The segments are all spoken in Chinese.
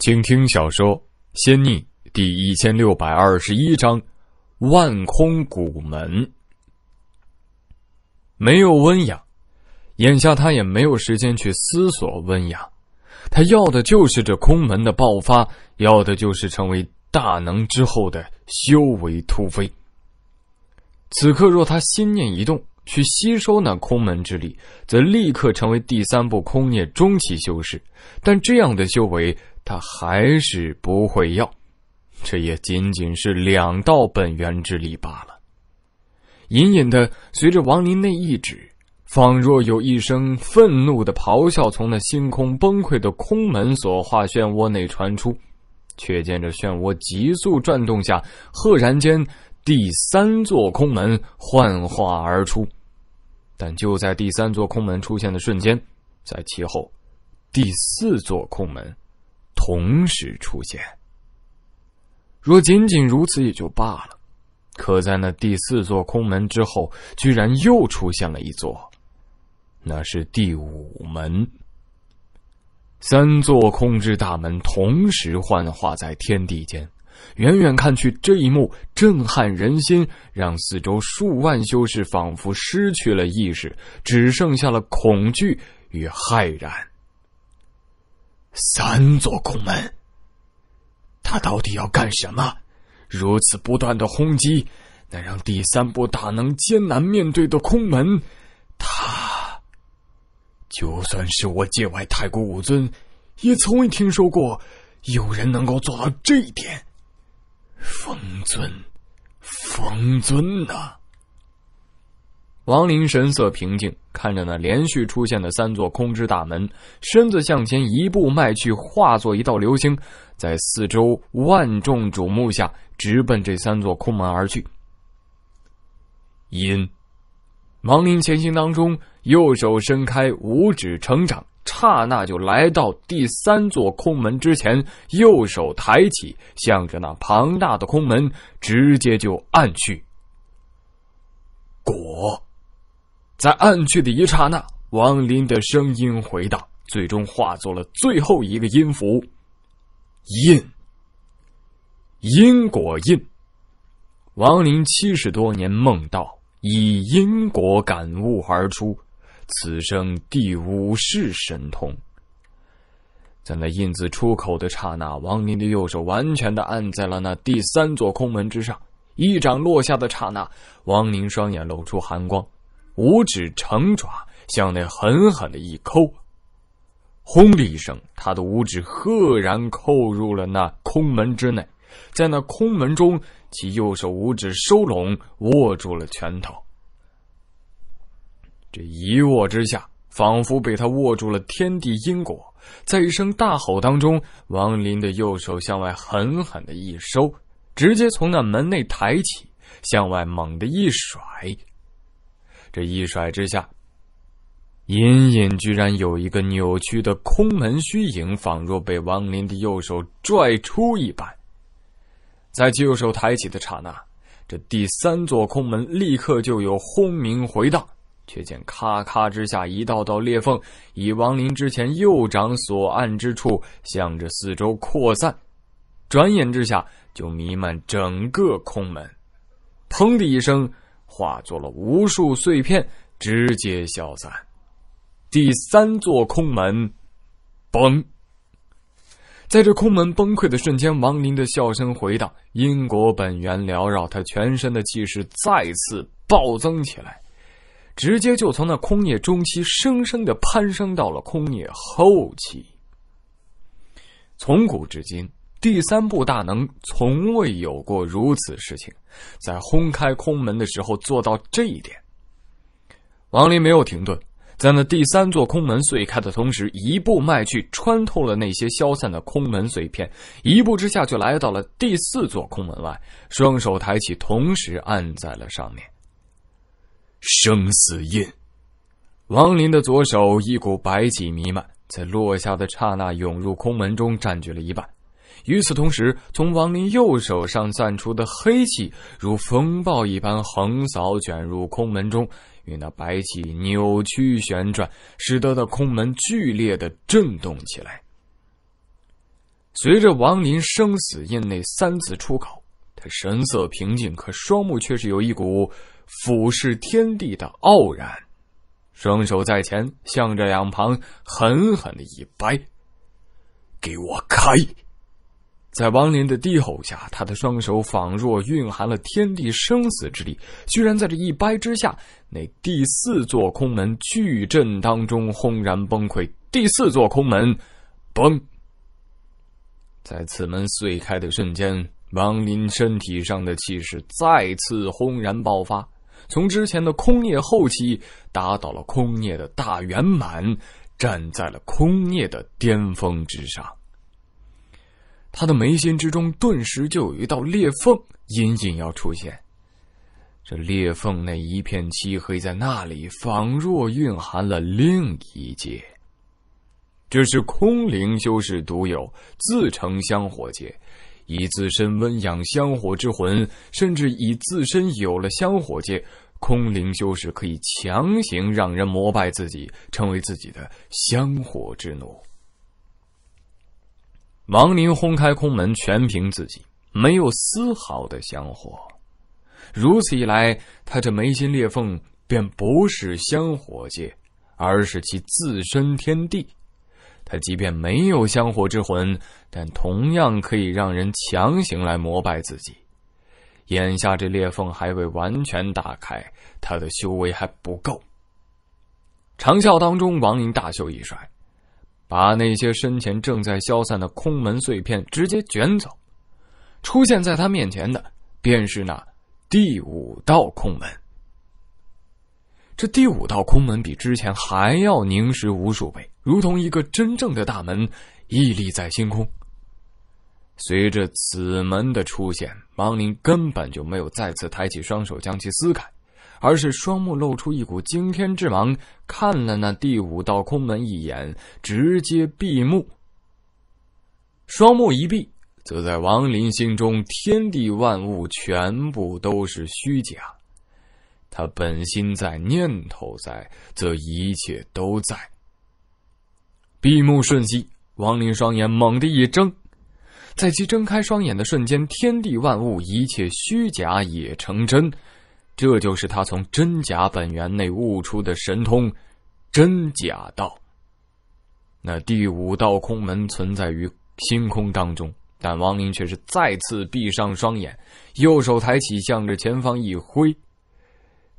请听小说《仙逆》第一千六百二十一章《万空古门》。没有温雅，眼下他也没有时间去思索温雅，他要的就是这空门的爆发，要的就是成为大能之后的修为突飞。此刻，若他心念一动，去吸收那空门之力，则立刻成为第三部空念中期修士。但这样的修为。他还是不会要，这也仅仅是两道本源之力罢了。隐隐的，随着王林那一指，仿若有一声愤怒的咆哮从那星空崩溃的空门所化漩涡内传出。却见这漩涡急速转动下，赫然间第三座空门幻化而出。但就在第三座空门出现的瞬间，在其后，第四座空门。同时出现。若仅仅如此也就罢了，可在那第四座空门之后，居然又出现了一座，那是第五门。三座空置大门同时幻化在天地间，远远看去，这一幕震撼人心，让四周数万修士仿佛失去了意识，只剩下了恐惧与骇然。三座空门，他到底要干什么？如此不断的轰击，能让第三部大能艰难面对的空门，他，就算是我界外太古武尊，也从未听说过有人能够做到这一点。风尊，风尊呐！王林神色平静，看着那连续出现的三座空之大门，身子向前一步迈去，化作一道流星，在四周万众瞩目下，直奔这三座空门而去。因，王林前行当中，右手伸开五指成掌，刹那就来到第三座空门之前，右手抬起，向着那庞大的空门直接就按去。果。在暗去的一刹那，王林的声音回荡，最终化作了最后一个音符——印。因果印。王林七十多年梦道，以因果感悟而出，此生第五世神通。在那印字出口的刹那，王林的右手完全的按在了那第三座空门之上，一掌落下的刹那，王林双眼露出寒光。五指成爪，向内狠狠的一扣。轰的一声，他的五指赫然扣入了那空门之内。在那空门中，其右手五指收拢，握住了拳头。这一握之下，仿佛被他握住了天地因果。在一声大吼当中，王林的右手向外狠狠的一收，直接从那门内抬起，向外猛地一甩。这一甩之下，隐隐居然有一个扭曲的空门虚影，仿若被王林的右手拽出一般。在右手抬起的刹那，这第三座空门立刻就有轰鸣回荡，却见咔咔之下，一道道裂缝以王林之前右掌所按之处，向着四周扩散，转眼之下就弥漫整个空门。砰的一声。化作了无数碎片，直接消散。第三座空门崩，在这空门崩溃的瞬间，王林的笑声回荡，因果本源缭绕，他全身的气势再次暴增起来，直接就从那空业中期，生生的攀升到了空业后期。从古至今。第三部大能从未有过如此事情，在轰开空门的时候做到这一点。王林没有停顿，在那第三座空门碎开的同时，一步迈去，穿透了那些消散的空门碎片，一步之下就来到了第四座空门外，双手抬起，同时按在了上面。生死印，王林的左手一股白气弥漫，在落下的刹那涌入空门中，占据了一半。与此同时，从王林右手上散出的黑气如风暴一般横扫，卷入空门中，与那白气扭曲旋转，使得的空门剧烈的震动起来。随着王林生死印内三次出口，他神色平静，可双目却是有一股俯视天地的傲然，双手在前，向着两旁狠狠的一掰：“给我开！”在王林的低吼下，他的双手仿若蕴含了天地生死之力，居然在这一掰之下，那第四座空门巨震当中轰然崩溃。第四座空门，崩！在此门碎开的瞬间，王林身体上的气势再次轰然爆发，从之前的空涅后期达到了空涅的大圆满，站在了空涅的巅峰之上。他的眉心之中，顿时就有一道裂缝隐隐要出现。这裂缝内一片漆黑，在那里仿若蕴含了另一界。这是空灵修士独有，自成香火界，以自身温养香火之魂，甚至以自身有了香火界，空灵修士可以强行让人膜拜自己，成为自己的香火之奴。王宁轰开空门，全凭自己，没有丝毫的香火。如此一来，他这眉心裂缝便不是香火界，而是其自身天地。他即便没有香火之魂，但同样可以让人强行来膜拜自己。眼下这裂缝还未完全打开，他的修为还不够。长啸当中，王宁大袖一甩。把那些身前正在消散的空门碎片直接卷走，出现在他面前的便是那第五道空门。这第五道空门比之前还要凝实无数倍，如同一个真正的大门屹立在星空。随着此门的出现，王林根本就没有再次抬起双手将其撕开。而是双目露出一股惊天之芒，看了那第五道空门一眼，直接闭目。双目一闭，则在王林心中，天地万物全部都是虚假。他本心在，念头在，则一切都在。闭目瞬息，王林双眼猛地一睁，在其睁开双眼的瞬间，天地万物一切虚假也成真。这就是他从真假本源内悟出的神通，真假道。那第五道空门存在于星空当中，但王林却是再次闭上双眼，右手抬起，向着前方一挥。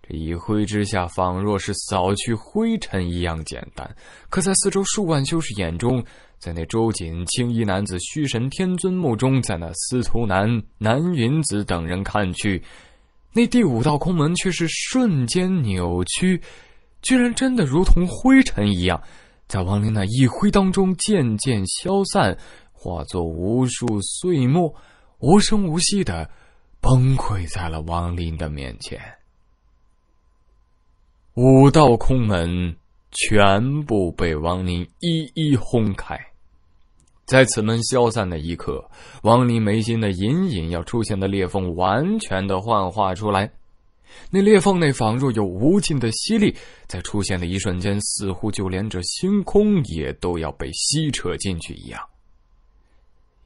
这一挥之下，仿若是扫去灰尘一样简单。可在四周数万修士眼中，在那周瑾青衣男子虚神天尊目中，在那司徒南南云子等人看去。那第五道空门却是瞬间扭曲，居然真的如同灰尘一样，在王林那一挥当中渐渐消散，化作无数碎末，无声无息的崩溃在了王林的面前。五道空门全部被王林一一轰开。在此门消散的一刻，王林眉心的隐隐要出现的裂缝完全的幻化出来，那裂缝内仿若有无尽的吸力，在出现的一瞬间，似乎就连这星空也都要被吸扯进去一样。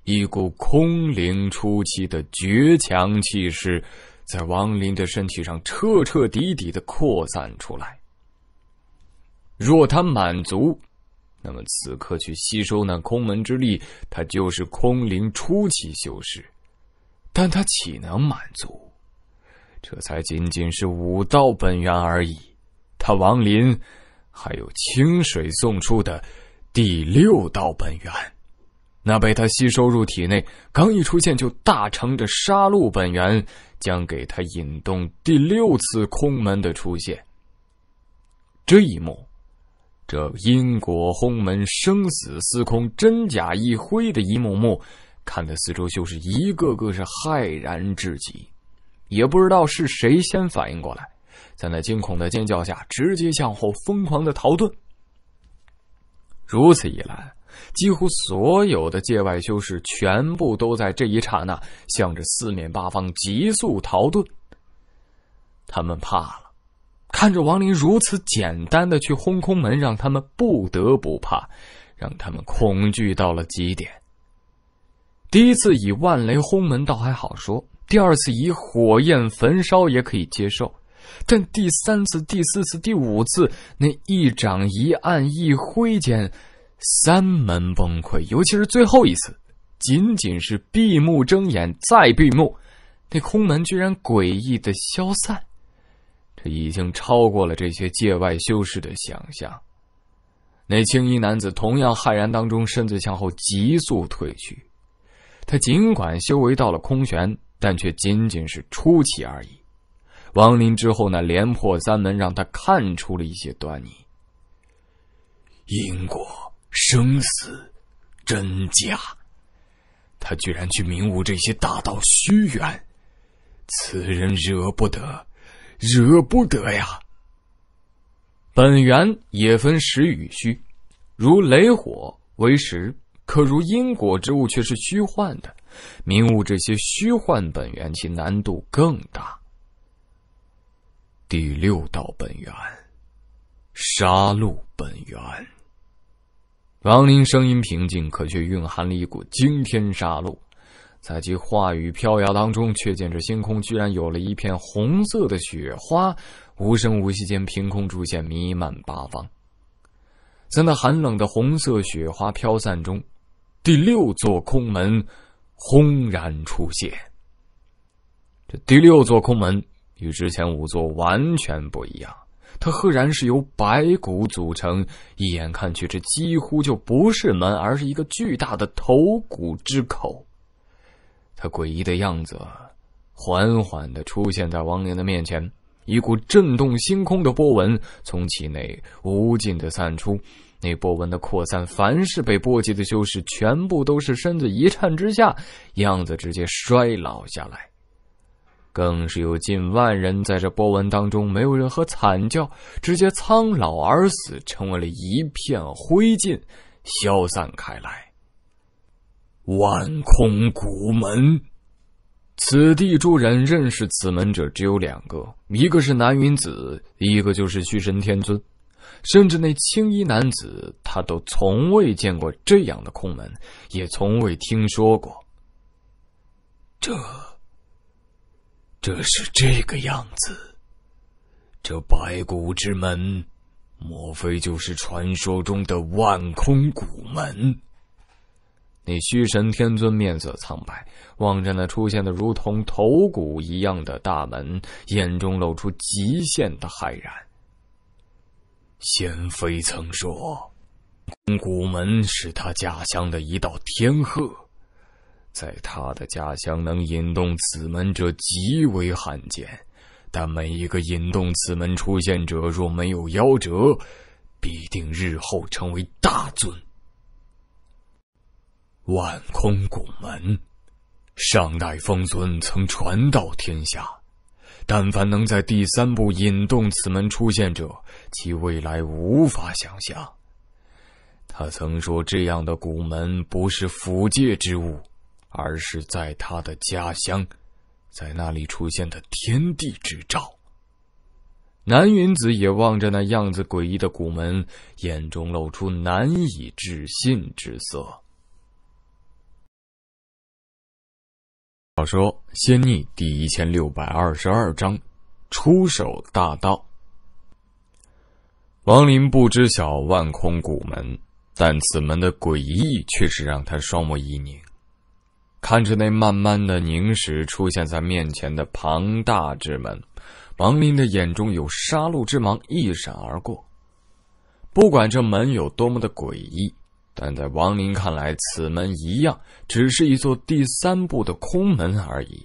一股空灵出奇的绝强气势，在王林的身体上彻彻底底的扩散出来。若他满足。那么此刻去吸收那空门之力，他就是空灵初期修士，但他岂能满足？这才仅仅是五道本源而已，他王林还有清水送出的第六道本源，那被他吸收入体内，刚一出现就大成的杀戮本源，将给他引动第六次空门的出现。这一幕。这因果轰门、生死司空、真假一挥的一幕幕，看得四周修士一个个是骇然至极，也不知道是谁先反应过来，在那惊恐的尖叫下，直接向后疯狂的逃遁。如此一来，几乎所有的界外修士全部都在这一刹那，向着四面八方急速逃遁。他们怕了。看着王林如此简单的去轰空门，让他们不得不怕，让他们恐惧到了极点。第一次以万雷轰门倒还好说，第二次以火焰焚烧也可以接受，但第三次、第四次、第五次，那一掌一按一挥间，三门崩溃，尤其是最后一次，仅仅是闭目睁眼再闭目，那空门居然诡异的消散。已经超过了这些界外修士的想象。那青衣男子同样骇然当中，身子向后急速退去。他尽管修为到了空玄，但却仅仅是初期而已。亡灵之后，那连破三门，让他看出了一些端倪。因果、生死、真假，他居然去明悟这些大道虚源。此人惹不得。惹不得呀！本源也分实与虚，如雷火为实，可如因果之物却是虚幻的。明悟这些虚幻本源，其难度更大。第六道本源，杀戮本源。王林声音平静，可却蕴含了一股惊天杀戮。在其话语飘摇当中，却见这星空居然有了一片红色的雪花，无声无息间凭空出现，弥漫八方。在那寒冷的红色雪花飘散中，第六座空门轰然出现。这第六座空门与之前五座完全不一样，它赫然是由白骨组成，一眼看去，这几乎就不是门，而是一个巨大的头骨之口。他诡异的样子，缓缓的出现在王林的面前，一股震动星空的波纹从其内无尽的散出，那波纹的扩散，凡是被波及的修士，全部都是身子一颤之下，样子直接衰老下来，更是有近万人在这波纹当中，没有任何惨叫，直接苍老而死，成为了一片灰烬，消散开来。万空古门，此地诸人认识此门者只有两个，一个是南云子，一个就是虚神天尊，甚至那青衣男子，他都从未见过这样的空门，也从未听说过。这，这是这个样子，这白骨之门，莫非就是传说中的万空古门？那虚神天尊面色苍白，望着那出现的如同头骨一样的大门，眼中露出极限的骇然。仙妃曾说，古门是他家乡的一道天鹤，在他的家乡能引动此门者极为罕见，但每一个引动此门出现者，若没有夭折，必定日后成为大尊。万空古门，上代封尊曾传道天下：但凡能在第三部引动此门出现者，其未来无法想象。他曾说，这样的古门不是府界之物，而是在他的家乡，在那里出现的天地之兆。南云子也望着那样子诡异的古门，眼中露出难以置信之色。小说《仙逆》第一千六百二十二章：出手大道。王林不知晓万空古门，但此门的诡异却是让他双目一凝，看着那慢慢的凝实出现在面前的庞大之门，王林的眼中有杀戮之芒一闪而过。不管这门有多么的诡异。但在王林看来，此门一样，只是一座第三步的空门而已。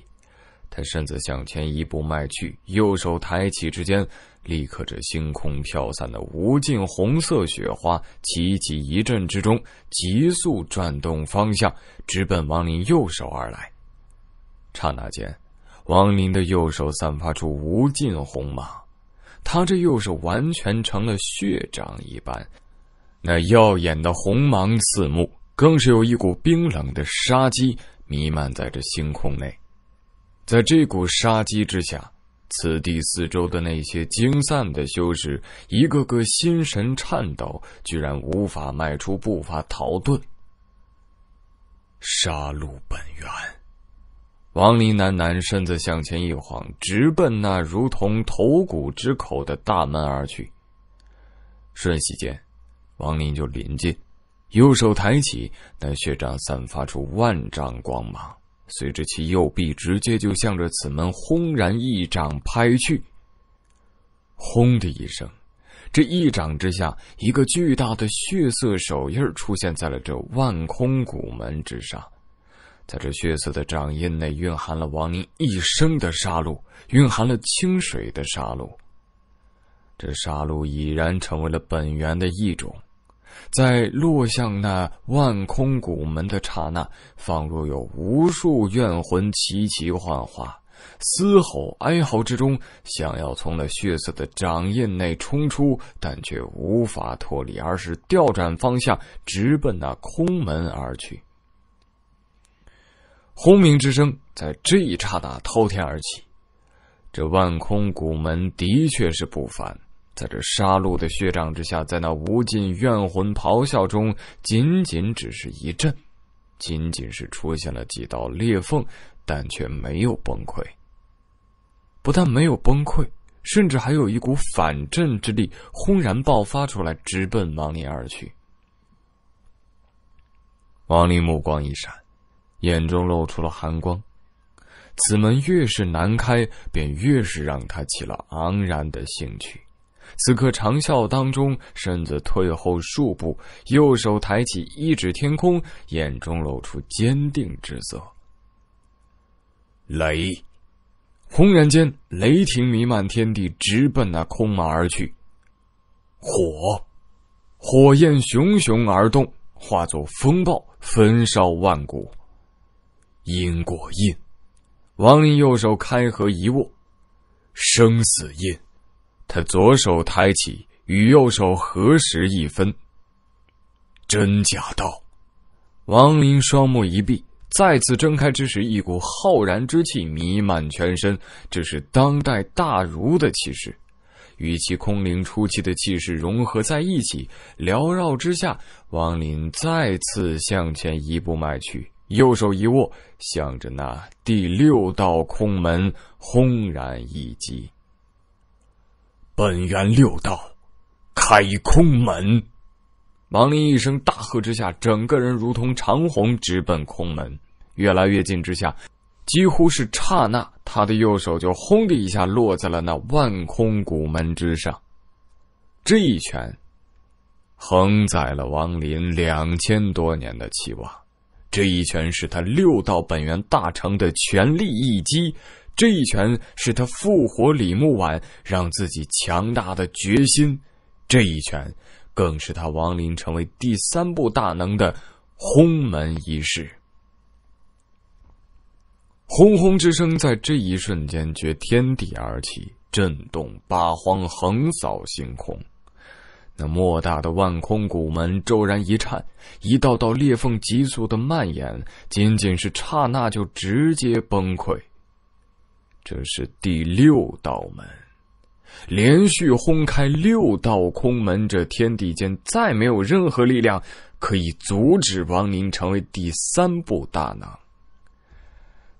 他身子向前一步迈去，右手抬起之间，立刻这星空飘散的无尽红色雪花，齐齐一阵之中，急速转动方向，直奔王林右手而来。刹那间，王林的右手散发出无尽红芒，他这右手完全成了血掌一般。那耀眼的红芒刺目，更是有一股冰冷的杀机弥漫在这星空内。在这股杀机之下，此地四周的那些惊散的修士，一个个心神颤抖，居然无法迈出步伐逃遁。杀戮本源，王林喃喃，身子向前一晃，直奔那如同头骨之口的大门而去。瞬息间。王林就临近，右手抬起，那血掌散发出万丈光芒。随着其右臂直接就向着此门轰然一掌拍去。轰的一声，这一掌之下，一个巨大的血色手印出现在了这万空古门之上。在这血色的掌印内，蕴含了王林一生的杀戮，蕴含了清水的杀戮。这杀戮已然成为了本源的一种。在落向那万空古门的刹那，仿若有无数怨魂齐齐幻化，嘶吼哀嚎之中，想要从那血色的掌印内冲出，但却无法脱离，而是调转方向，直奔那空门而去。轰鸣之声在这一刹那滔天而起，这万空古门的确是不凡。在这杀戮的血掌之下，在那无尽怨魂咆哮中，仅仅只是一震，仅仅是出现了几道裂缝，但却没有崩溃。不但没有崩溃，甚至还有一股反震之力轰然爆发出来，直奔王林而去。王林目光一闪，眼中露出了寒光。此门越是难开，便越是让他起了昂然的兴趣。此刻长啸当中，身子退后数步，右手抬起一指天空，眼中露出坚定之色。雷，轰然间，雷霆弥漫天地，直奔那空马而去。火，火焰熊熊而动，化作风暴焚烧万古。因果印，王林右手开合一握，生死印。他左手抬起，与右手合十一分。真假道，王林双目一闭，再次睁开之时，一股浩然之气弥漫全身。这是当代大儒的气势，与其空灵出期的气势融合在一起，缭绕之下，王林再次向前一步迈去，右手一握，向着那第六道空门轰然一击。本源六道，开空门！王林一声大喝之下，整个人如同长虹，直奔空门。越来越近之下，几乎是刹那，他的右手就轰的一下落在了那万空古门之上。这一拳，横载了王林两千多年的期望。这一拳是他六道本源大成的全力一击。这一拳是他复活李木婉，让自己强大的决心；这一拳更是他王林成为第三部大能的轰门仪式。轰轰之声在这一瞬间，绝天地而起，震动八荒，横扫星空。那莫大的万空古门骤然一颤，一道道裂缝急速的蔓延，仅仅是刹那就直接崩溃。这是第六道门，连续轰开六道空门，这天地间再没有任何力量可以阻止王林成为第三部大能。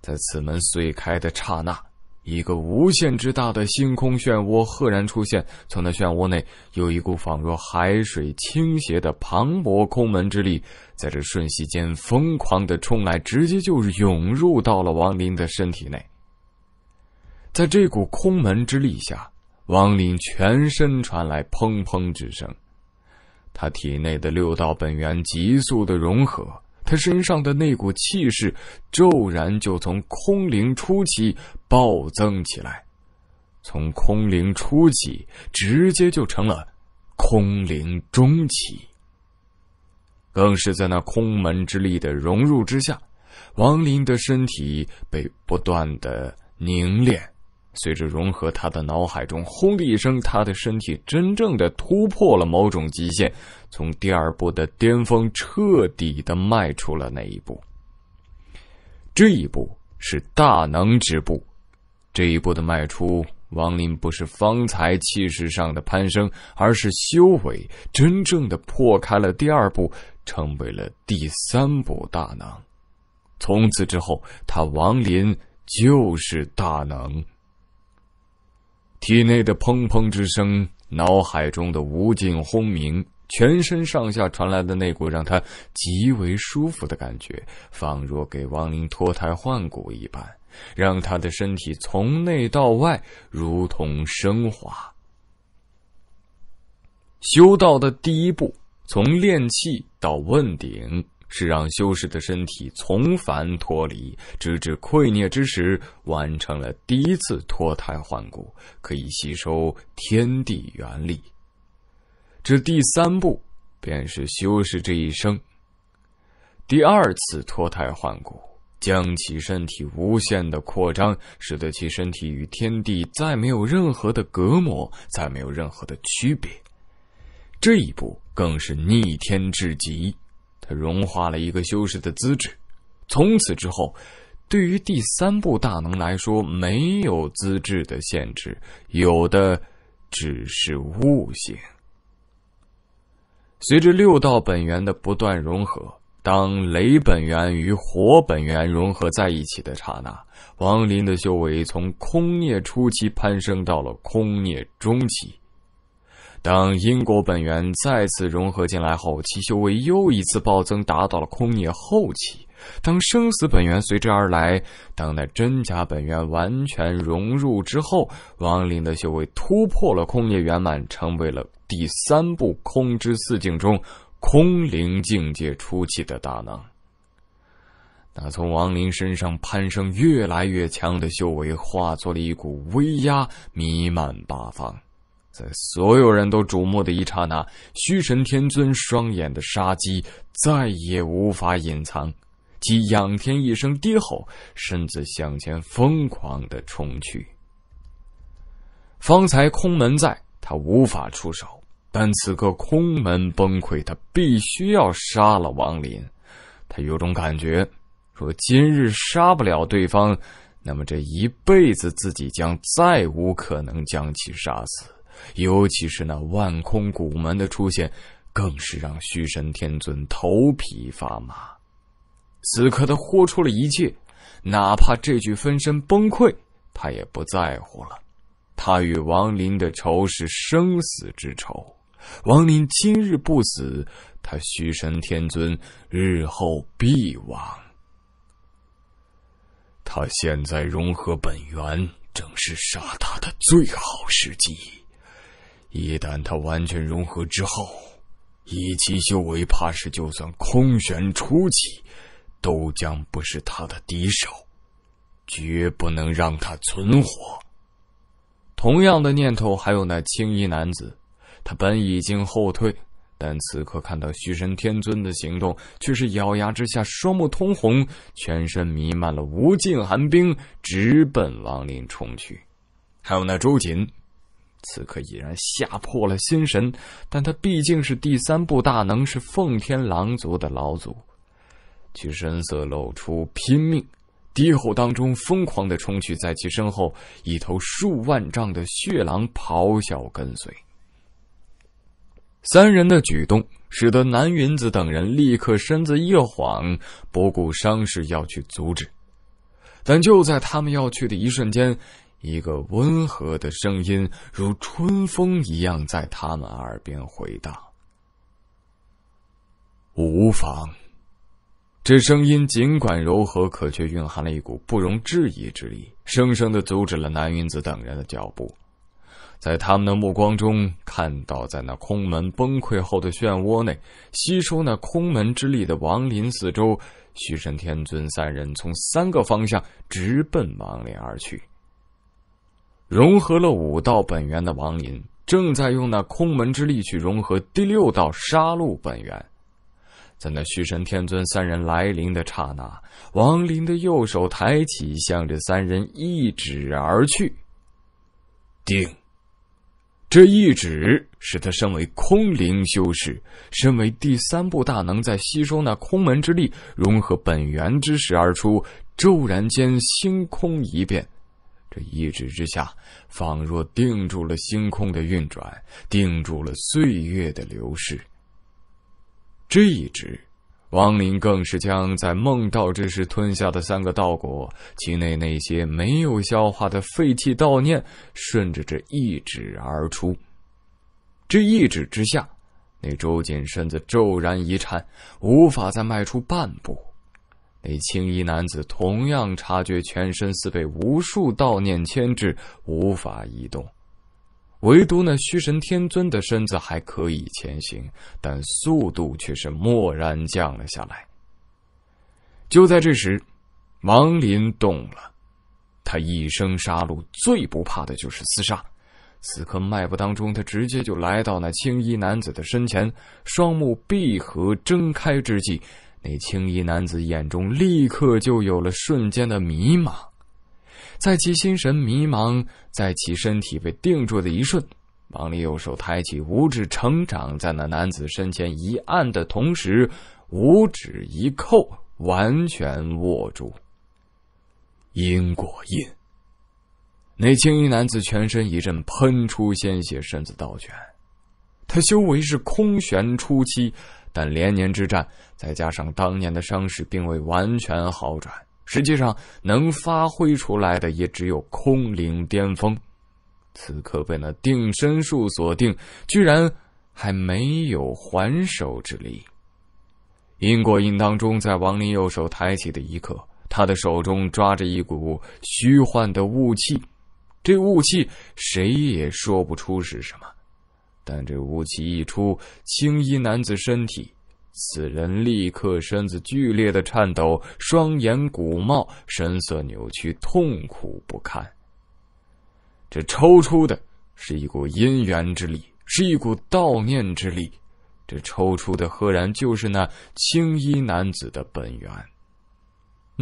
在此门碎开的刹那，一个无限之大的星空漩涡赫然出现，从那漩涡内有一股仿若海水倾斜的磅礴空门之力，在这瞬息间疯狂的冲来，直接就涌入到了王林的身体内。在这股空门之力下，王林全身传来砰砰之声。他体内的六道本源急速的融合，他身上的那股气势骤然就从空灵初期暴增起来，从空灵初期直接就成了空灵中期。更是在那空门之力的融入之下，王林的身体被不断的凝练。随着融合，他的脑海中“轰”的一声，他的身体真正的突破了某种极限，从第二步的巅峰彻底的迈出了那一步。这一步是大能之步，这一步的迈出，王林不是方才气势上的攀升，而是修为真正的破开了第二步，成为了第三步大能。从此之后，他王林就是大能。体内的砰砰之声，脑海中的无尽轰鸣，全身上下传来的那股让他极为舒服的感觉，仿若给亡灵脱胎换骨一般，让他的身体从内到外如同升华。修道的第一步，从炼气到问鼎。是让修士的身体从凡脱离，直至溃灭之时，完成了第一次脱胎换骨，可以吸收天地元力。这第三步便是修士这一生第二次脱胎换骨，将其身体无限的扩张，使得其身体与天地再没有任何的隔膜，再没有任何的区别。这一步更是逆天至极。融化了一个修士的资质，从此之后，对于第三部大能来说，没有资质的限制，有的只是悟性。随着六道本源的不断融合，当雷本源与火本源融合在一起的刹那，王林的修为从空涅初期攀升到了空涅中期。当因果本源再次融合进来后，其修为又一次暴增，达到了空涅后期。当生死本源随之而来，当那真假本源完全融入之后，王林的修为突破了空涅圆满，成为了第三部空之四境中空灵境界初期的大能。那从王林身上攀升越来越强的修为，化作了一股威压，弥漫八方。在所有人都瞩目的一刹那，虚神天尊双眼的杀机再也无法隐藏，即仰天一声低吼，身子向前疯狂的冲去。方才空门在他无法出手，但此刻空门崩溃，他必须要杀了王林。他有种感觉，若今日杀不了对方，那么这一辈子自己将再无可能将其杀死。尤其是那万空古门的出现，更是让虚神天尊头皮发麻。此刻他豁出了一切，哪怕这具分身崩溃，他也不在乎了。他与王林的仇是生死之仇，王林今日不死，他虚神天尊日后必亡。他现在融合本源，正是杀他的最好时机。一旦他完全融合之后，以其修为，怕是就算空玄初期，都将不是他的敌手。绝不能让他存活。同样的念头，还有那青衣男子。他本已经后退，但此刻看到虚神天尊的行动，却是咬牙之下，双目通红，全身弥漫了无尽寒冰，直奔王林冲去。还有那周瑾。此刻已然吓破了心神，但他毕竟是第三部大能，是奉天狼族的老祖，其神色露出拼命，低吼当中疯狂的冲去，在其身后，一头数万丈的血狼咆哮跟随。三人的举动使得南云子等人立刻身子一晃，不顾伤势要去阻止，但就在他们要去的一瞬间。一个温和的声音如春风一样在他们耳边回荡。无妨。这声音尽管柔和，可却蕴含了一股不容置疑之力，生生的阻止了南云子等人的脚步。在他们的目光中，看到在那空门崩溃后的漩涡内，吸收那空门之力的王林四周，虚神天尊三人从三个方向直奔王林而去。融合了五道本源的王林，正在用那空门之力去融合第六道杀戮本源。在那虚神天尊三人来临的刹那，王林的右手抬起，向着三人一指而去。定，这一指使他身为空灵修士，身为第三部大能，在吸收那空门之力融合本源之时而出，骤然间星空一变。这一指之下，仿若定住了星空的运转，定住了岁月的流逝。这一指，王林更是将在梦道之时吞下的三个道果，其内那些没有消化的废弃道念，顺着这一指而出。这一指之下，那周瑾身子骤然一颤，无法再迈出半步。那青衣男子同样察觉，全身似被无数道念牵制，无法移动。唯独那虚神天尊的身子还可以前行，但速度却是蓦然降了下来。就在这时，王林动了。他一生杀戮，最不怕的就是厮杀。此刻脉搏当中，他直接就来到那青衣男子的身前，双目闭合、睁开之际。那青衣男子眼中立刻就有了瞬间的迷茫，在其心神迷茫，在其身体被定住的一瞬，王立右手抬起，五指成长在那男子身前一按的同时，五指一扣，完全握住。因果印。那青衣男子全身一阵喷出鲜血，身子倒卷。他修为是空玄初期。但连年之战，再加上当年的伤势并未完全好转，实际上能发挥出来的也只有空灵巅峰。此刻被那定身术锁定，居然还没有还手之力。因果印当中，在王林右手抬起的一刻，他的手中抓着一股虚幻的雾气，这雾气谁也说不出是什么。但这雾气一出，青衣男子身体，此人立刻身子剧烈的颤抖，双眼鼓冒，神色扭曲，痛苦不堪。这抽出的是一股姻缘之力，是一股悼念之力，这抽出的赫然就是那青衣男子的本源。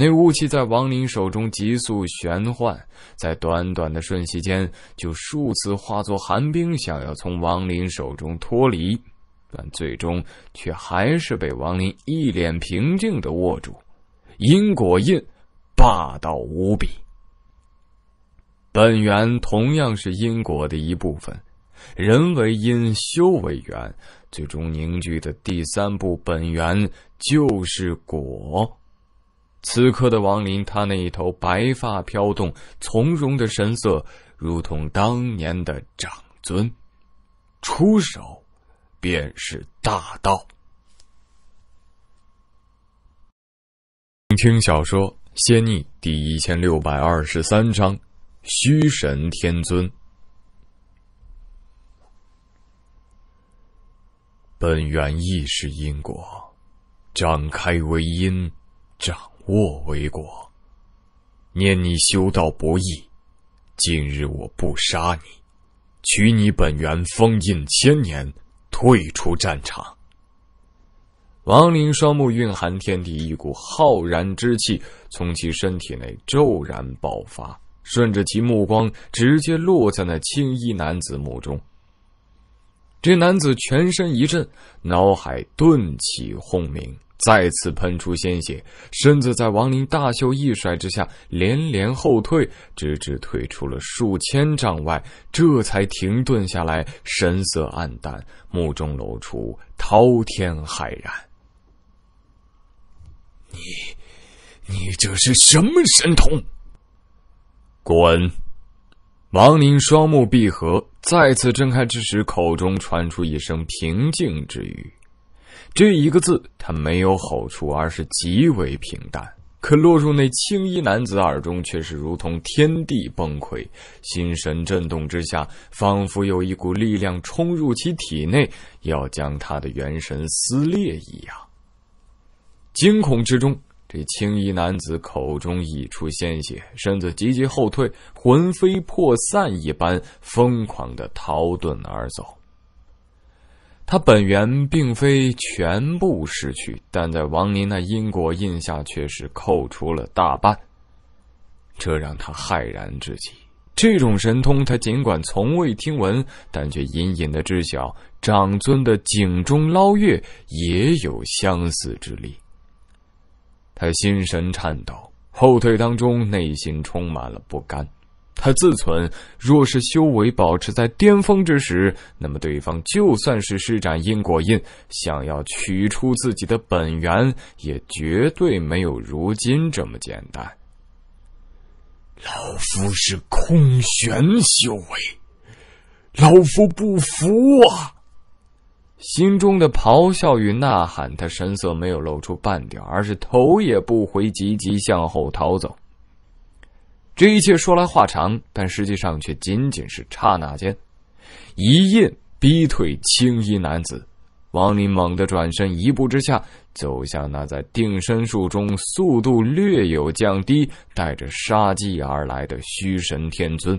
那雾气在王林手中急速玄幻，在短短的瞬息间就数次化作寒冰，想要从王林手中脱离，但最终却还是被王林一脸平静的握住。因果印，霸道无比。本源同样是因果的一部分，人为因，修为缘，最终凝聚的第三部本源就是果。此刻的王林，他那一头白发飘动，从容的神色，如同当年的长尊。出手，便是大道。听小说《仙逆》第一千六百二十三章，《虚神天尊》。本源亦是因果，展开为因，长。我为国，念你修道不易，今日我不杀你，取你本源封印千年，退出战场。王林双目蕴含天地一股浩然之气，从其身体内骤然爆发，顺着其目光直接落在那青衣男子目中。这男子全身一震，脑海顿起轰鸣。再次喷出鲜血，身子在王林大袖一甩之下连连后退，直至退出了数千丈外，这才停顿下来，神色暗淡，目中露出滔天骇然。“你，你这是什么神通？”滚！王林双目闭合，再次睁开之时，口中传出一声平静之语。这一个字，他没有吼出，而是极为平淡。可落入那青衣男子耳中，却是如同天地崩溃，心神震动之下，仿佛有一股力量冲入其体内，要将他的元神撕裂一样。惊恐之中，这青衣男子口中溢出鲜血，身子急急后退，魂飞魄散一般，疯狂的逃遁而走。他本源并非全部失去，但在王林那因果印下，却是扣除了大半。这让他骇然至极。这种神通，他尽管从未听闻，但却隐隐的知晓，长尊的井中捞月也有相似之力。他心神颤抖，后退当中，内心充满了不甘。他自存，若是修为保持在巅峰之时，那么对方就算是施展因果印，想要取出自己的本源，也绝对没有如今这么简单。老夫是空玄修为，老夫不服啊！心中的咆哮与呐喊，他神色没有露出半点，而是头也不回，急急向后逃走。这一切说来话长，但实际上却仅仅是刹那间，一印逼退青衣男子。王林猛地转身，一步之下走向那在定身术中速度略有降低、带着杀机而来的虚神天尊。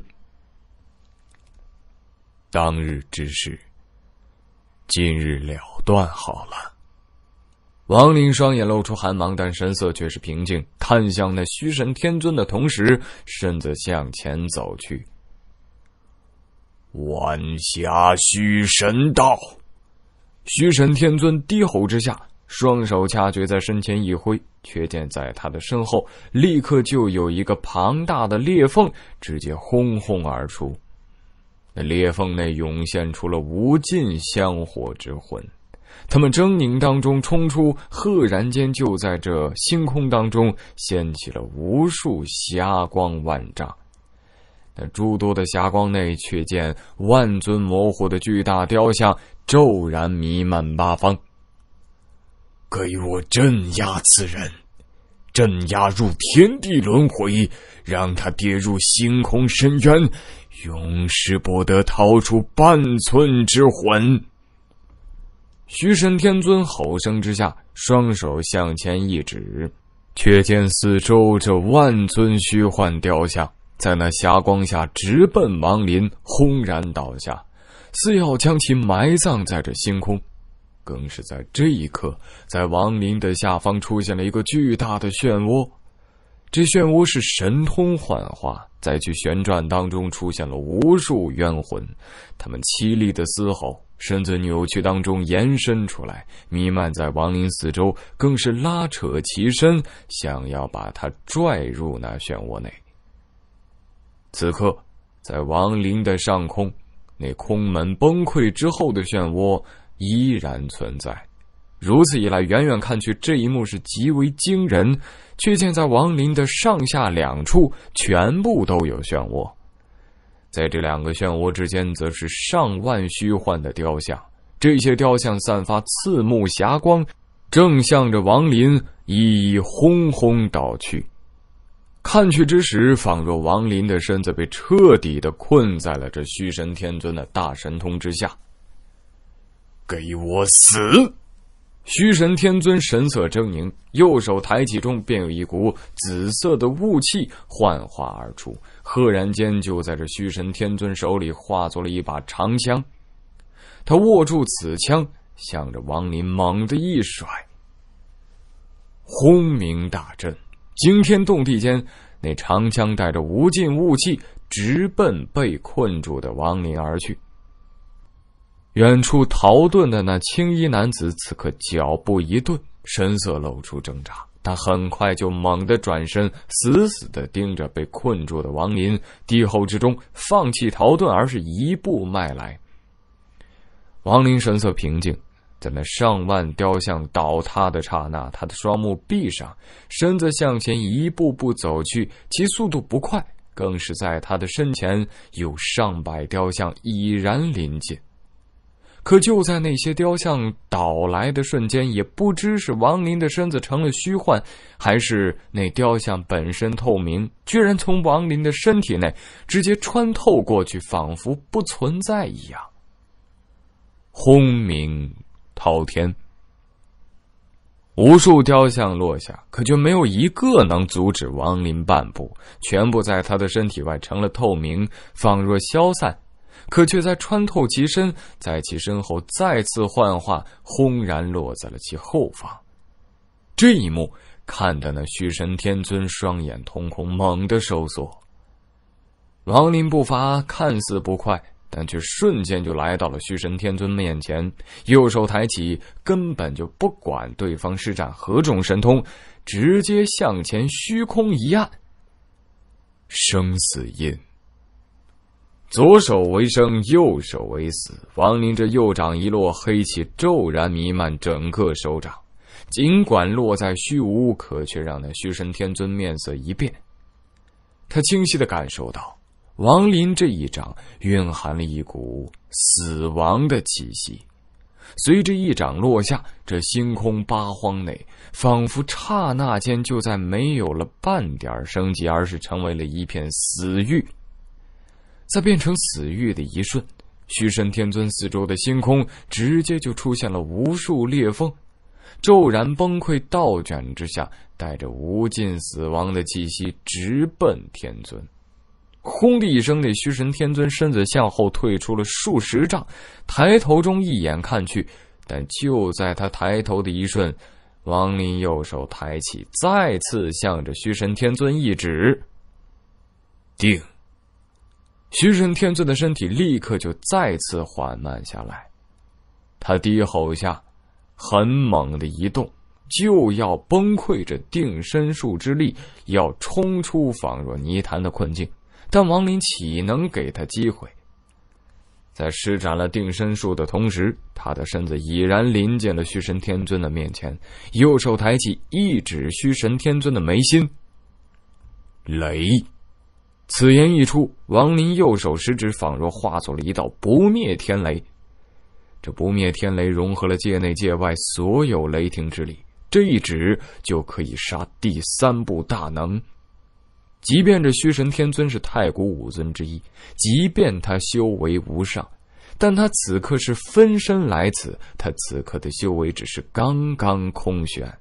当日之事，今日了断好了。王林双眼露出寒芒，但神色却是平静。看向那虚神天尊的同时，身子向前走去。晚霞虚神道，虚神天尊低吼之下，双手掐诀在身前一挥，却见在他的身后，立刻就有一个庞大的裂缝直接轰轰而出。那裂缝内涌现出了无尽香火之魂。他们狰狞当中冲出，赫然间就在这星空当中掀起了无数霞光万丈。那诸多的霞光内，却见万尊模糊的巨大雕像骤然弥漫八方。给我镇压此人，镇压入天地轮回，让他跌入星空深渊，永世不得逃出半寸之魂。虚神天尊吼声之下，双手向前一指，却见四周这万尊虚幻雕像在那霞光下直奔王林，轰然倒下，似要将其埋葬在这星空。更是在这一刻，在王林的下方出现了一个巨大的漩涡，这漩涡是神通幻化。在去旋转当中，出现了无数冤魂，他们凄厉的嘶吼，身子扭曲当中延伸出来，弥漫在亡灵四周，更是拉扯其身，想要把他拽入那漩涡内。此刻，在亡灵的上空，那空门崩溃之后的漩涡依然存在。如此一来，远远看去，这一幕是极为惊人。却见在王林的上下两处，全部都有漩涡，在这两个漩涡之间，则是上万虚幻的雕像，这些雕像散发刺目霞光，正向着王林一一轰轰倒去。看去之时，仿若王林的身子被彻底的困在了这虚神天尊的大神通之下。给我死！虚神天尊神色狰狞，右手抬起中，便有一股紫色的雾气幻化而出，赫然间就在这虚神天尊手里化作了一把长枪。他握住此枪，向着王林猛地一甩，轰鸣大震，惊天动地间，那长枪带着无尽雾气，直奔被困住的王林而去。远处逃遁的那青衣男子，此刻脚步一顿，神色露出挣扎，他很快就猛地转身，死死地盯着被困住的王林，低吼之中放弃逃遁，而是一步迈来。王林神色平静，在那上万雕像倒塌的刹那，他的双目闭上，身子向前一步步走去，其速度不快，更是在他的身前有上百雕像已然临近。可就在那些雕像倒来的瞬间，也不知是王林的身子成了虚幻，还是那雕像本身透明，居然从王林的身体内直接穿透过去，仿佛不存在一样。轰鸣滔天，无数雕像落下，可却没有一个能阻止王林半步，全部在他的身体外成了透明，仿若消散。可却在穿透其身，在其身后再次幻化，轰然落在了其后方。这一幕看得那虚神天尊双眼瞳孔猛地收缩。王林步伐看似不快，但却瞬间就来到了虚神天尊面前，右手抬起，根本就不管对方施展何种神通，直接向前虚空一按。生死印。左手为生，右手为死。王林这右掌一落，黑气骤然弥漫整个手掌。尽管落在虚无，可却让那虚神天尊面色一变。他清晰的感受到，王林这一掌蕴含了一股死亡的气息。随着一掌落下，这星空八荒内仿佛刹那间就在没有了半点生机，而是成为了一片死域。在变成死域的一瞬，虚神天尊四周的星空直接就出现了无数裂缝，骤然崩溃倒卷之下，带着无尽死亡的气息直奔天尊。轰的一声，那虚神天尊身子向后退出了数十丈，抬头中一眼看去，但就在他抬头的一瞬，王林右手抬起，再次向着虚神天尊一指，定。虚神天尊的身体立刻就再次缓慢下来，他低吼下，很猛的一动，就要崩溃这定身术之力，要冲出仿若泥潭的困境。但王林岂能给他机会？在施展了定身术的同时，他的身子已然临近了虚神天尊的面前，右手抬起，一指虚神天尊的眉心。雷。此言一出，王林右手食指仿若化作了一道不灭天雷。这不灭天雷融合了界内界外所有雷霆之力，这一指就可以杀第三部大能。即便这虚神天尊是太古五尊之一，即便他修为无上，但他此刻是分身来此，他此刻的修为只是刚刚空悬。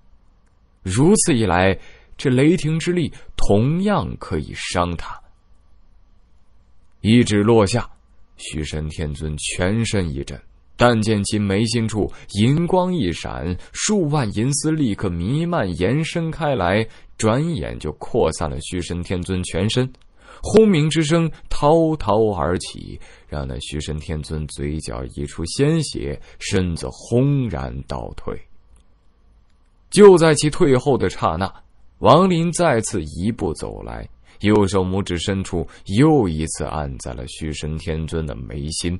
如此一来，这雷霆之力同样可以伤他。一指落下，虚神天尊全身一震。但见其眉心处银光一闪，数万银丝立刻弥漫延伸开来，转眼就扩散了虚神天尊全身。轰鸣之声滔滔而起，让那虚神天尊嘴角溢出鲜血，身子轰然倒退。就在其退后的刹那，王林再次一步走来。右手拇指深处又一次按在了虚神天尊的眉心，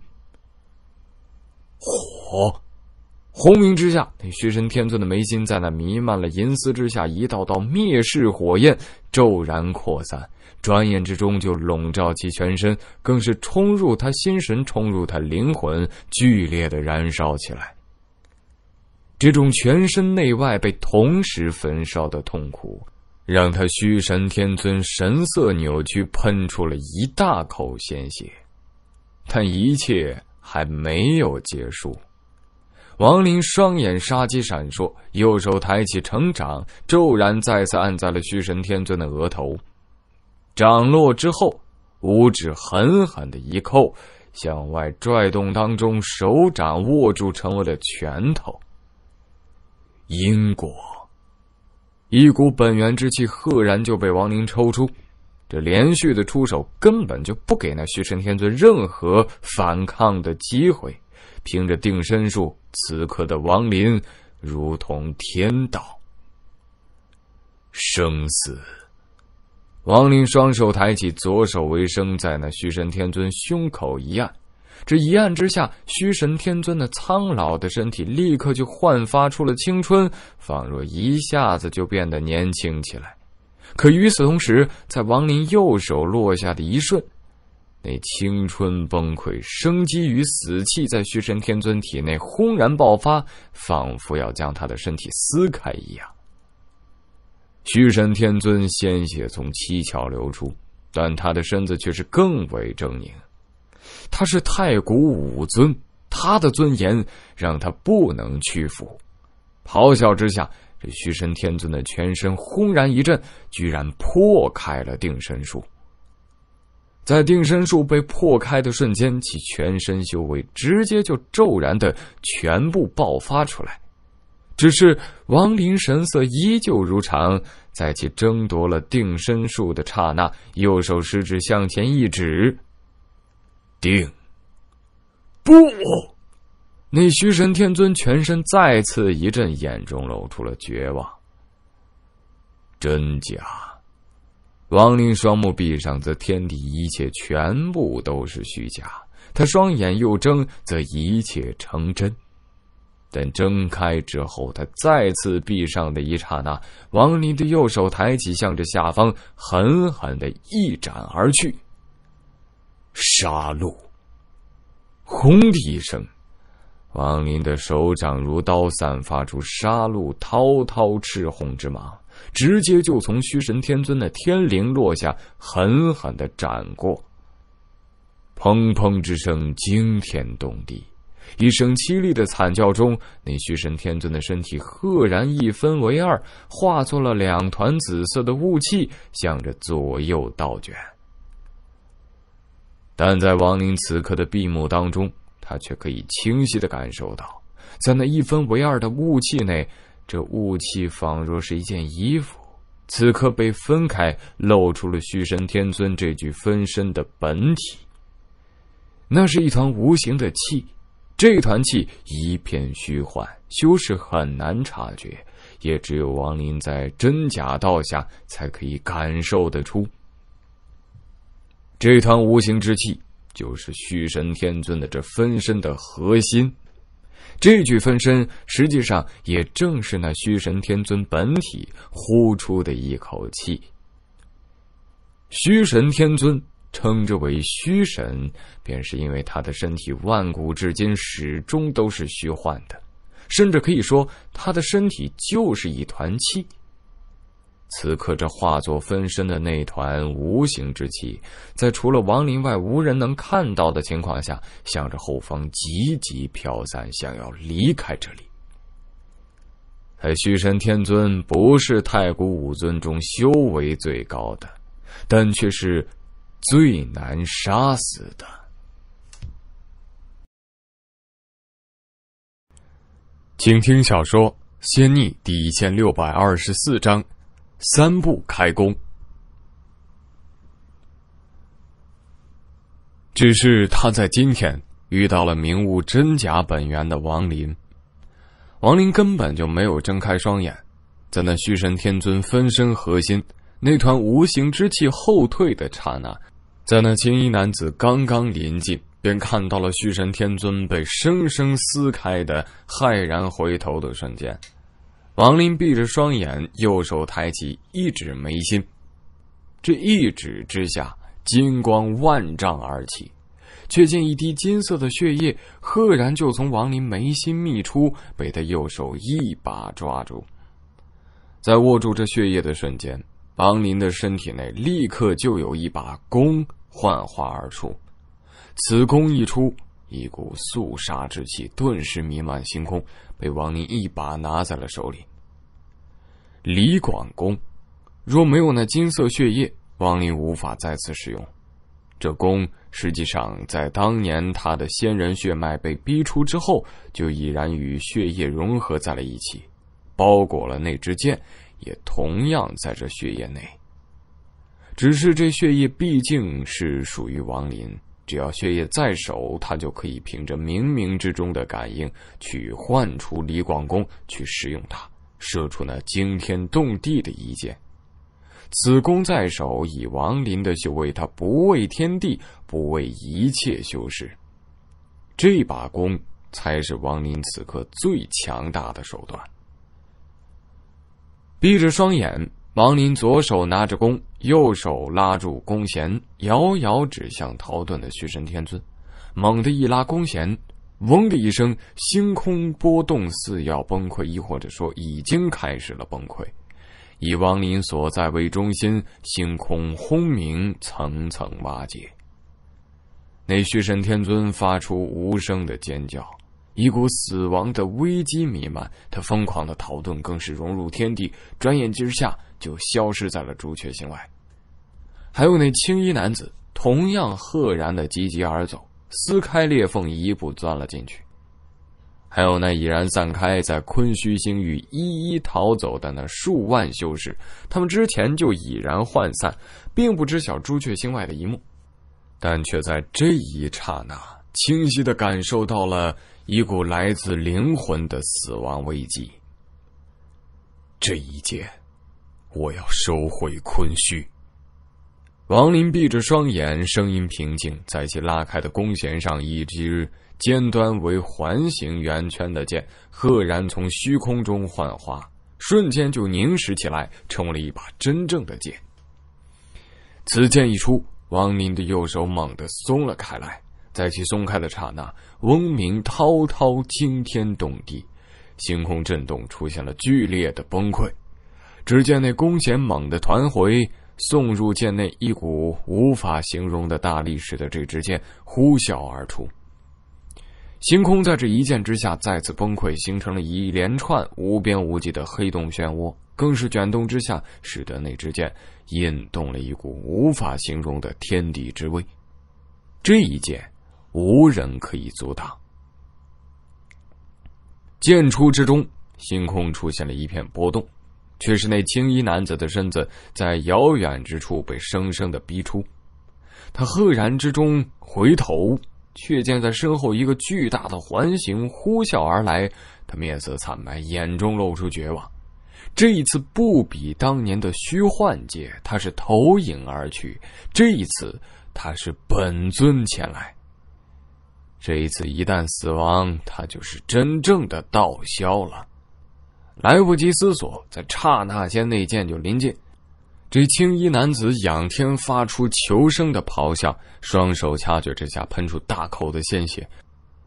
火，轰鸣之下，那虚神天尊的眉心在那弥漫了银丝之下，一道道灭世火焰骤然扩散，转眼之中就笼罩其全身，更是冲入他心神，冲入他灵魂，剧烈的燃烧起来。这种全身内外被同时焚烧的痛苦。让他虚神天尊神色扭曲，喷出了一大口鲜血，但一切还没有结束。王林双眼杀机闪烁，右手抬起成掌，骤然再次按在了虚神天尊的额头。掌落之后，五指狠狠的一扣，向外拽动当中，手掌握住成为了拳头。因果。一股本源之气赫然就被王林抽出，这连续的出手根本就不给那虚神天尊任何反抗的机会。凭着定身术，此刻的王林如同天道。生死！王林双手抬起，左手为生，在那虚神天尊胸口一按。这一按之下，虚神天尊的苍老的身体立刻就焕发出了青春，仿若一下子就变得年轻起来。可与此同时，在王林右手落下的一瞬，那青春崩溃、生机与死气在虚神天尊体内轰然爆发，仿佛要将他的身体撕开一样。虚神天尊鲜血从七窍流出，但他的身子却是更为狰狞。他是太古武尊，他的尊严让他不能屈服。咆哮之下，这虚神天尊的全身轰然一震，居然破开了定身术。在定身术被破开的瞬间，其全身修为直接就骤然的全部爆发出来。只是王林神色依旧如常，在其争夺了定身术的刹那，右手食指向前一指。定不！那虚神天尊全身再次一震，眼中露出了绝望。真假？王林双目闭上，则天地一切全部都是虚假；他双眼又睁，则一切成真。但睁开之后，他再次闭上的一刹那，王林的右手抬起，向着下方狠狠的一斩而去。杀戮！轰的一声，王林的手掌如刀，散发出杀戮滔滔赤红之芒，直接就从虚神天尊的天灵落下，狠狠的斩过。砰砰之声惊天动地，一声凄厉的惨叫中，那虚神天尊的身体赫然一分为二，化作了两团紫色的雾气，向着左右倒卷。但在王林此刻的闭目当中，他却可以清晰的感受到，在那一分为二的雾气内，这雾气仿若是一件衣服，此刻被分开，露出了虚神天尊这具分身的本体。那是一团无形的气，这团气一片虚幻，修士很难察觉，也只有王林在真假道下才可以感受得出。这团无形之气，就是虚神天尊的这分身的核心。这具分身实际上也正是那虚神天尊本体呼出的一口气。虚神天尊称之为虚神，便是因为他的身体万古至今始终都是虚幻的，甚至可以说他的身体就是一团气。此刻，这化作分身的那团无形之气，在除了王林外无人能看到的情况下，向着后方急急飘散，想要离开这里。而虚神天尊不是太古五尊中修为最高的，但却是最难杀死的。请听小说《仙逆》第一千六百二十四章。三步开工。只是他在今天遇到了明悟真假本源的王林，王林根本就没有睁开双眼，在那虚神天尊分身核心那团无形之气后退的刹那，在那青衣男子刚刚临近，便看到了虚神天尊被生生撕开的骇然回头的瞬间。王林闭着双眼，右手抬起一指眉心，这一指之下，金光万丈而起，却见一滴金色的血液赫然就从王林眉心溢出，被他右手一把抓住。在握住这血液的瞬间，王林的身体内立刻就有一把弓幻化而出，此弓一出。一股肃杀之气顿时弥漫星空，被王林一把拿在了手里。李广弓，若没有那金色血液，王林无法再次使用。这弓实际上在当年他的仙人血脉被逼出之后，就已然与血液融合在了一起，包裹了那支箭，也同样在这血液内。只是这血液毕竟是属于王林。只要血液在手，他就可以凭着冥冥之中的感应去唤出李广弓，去使用它，射出那惊天动地的一箭。此弓在手，以王林的修为，他不畏天地，不畏一切修士。这把弓才是王林此刻最强大的手段。闭着双眼。王林左手拿着弓，右手拉住弓弦，遥遥指向逃遁的虚神天尊，猛地一拉弓弦，“嗡”的一声，星空波动似要崩溃，亦或者说已经开始了崩溃。以王林所在为中心，星空轰鸣，层层瓦解。那虚神天尊发出无声的尖叫，一股死亡的危机弥漫，他疯狂的逃遁，更是融入天地。转眼之下。就消失在了朱雀星外，还有那青衣男子同样赫然的急急而走，撕开裂缝一步钻了进去。还有那已然散开在昆虚星域一一逃走的那数万修士，他们之前就已然涣散，并不知晓朱雀星外的一幕，但却在这一刹那清晰的感受到了一股来自灵魂的死亡危机。这一剑。我要收回昆虚。王林闭着双眼，声音平静。在其拉开的弓弦上，一支尖端为环形圆圈的剑，赫然从虚空中幻化，瞬间就凝实起来，成了一把真正的剑。此剑一出，王林的右手猛地松了开来。在其松开的刹那，嗡鸣滔滔，惊天动地，星空震动，出现了剧烈的崩溃。只见那弓弦猛地团回，送入剑内一股无法形容的大力，使得这支箭呼啸而出。星空在这一箭之下再次崩溃，形成了一连串无边无际的黑洞漩涡，更是卷动之下，使得那支箭引动了一股无法形容的天地之威。这一箭，无人可以阻挡。箭出之中，星空出现了一片波动。却是那青衣男子的身子在遥远之处被生生的逼出，他赫然之中回头，却见在身后一个巨大的环形呼啸而来。他面色惨白，眼中露出绝望。这一次不比当年的虚幻界，他是投影而去，这一次他是本尊前来。这一次一旦死亡，他就是真正的道消了。来不及思索，在刹那间，那剑就临近。这青衣男子仰天发出求生的咆哮，双手掐诀之下，喷出大口的鲜血，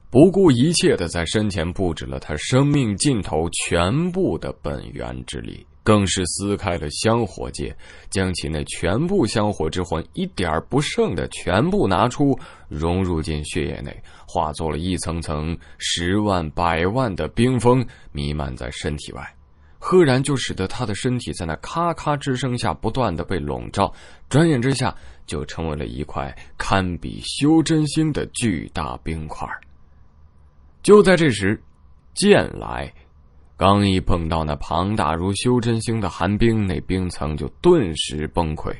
不顾一切的在身前布置了他生命尽头全部的本源之力。更是撕开了香火界，将其内全部香火之魂一点不剩的全部拿出，融入进血液内，化作了一层层十万百万的冰封，弥漫在身体外，赫然就使得他的身体在那咔咔之声下不断的被笼罩，转眼之下就成为了一块堪比修真星的巨大冰块。就在这时，剑来。刚一碰到那庞大如修真星的寒冰，那冰层就顿时崩溃。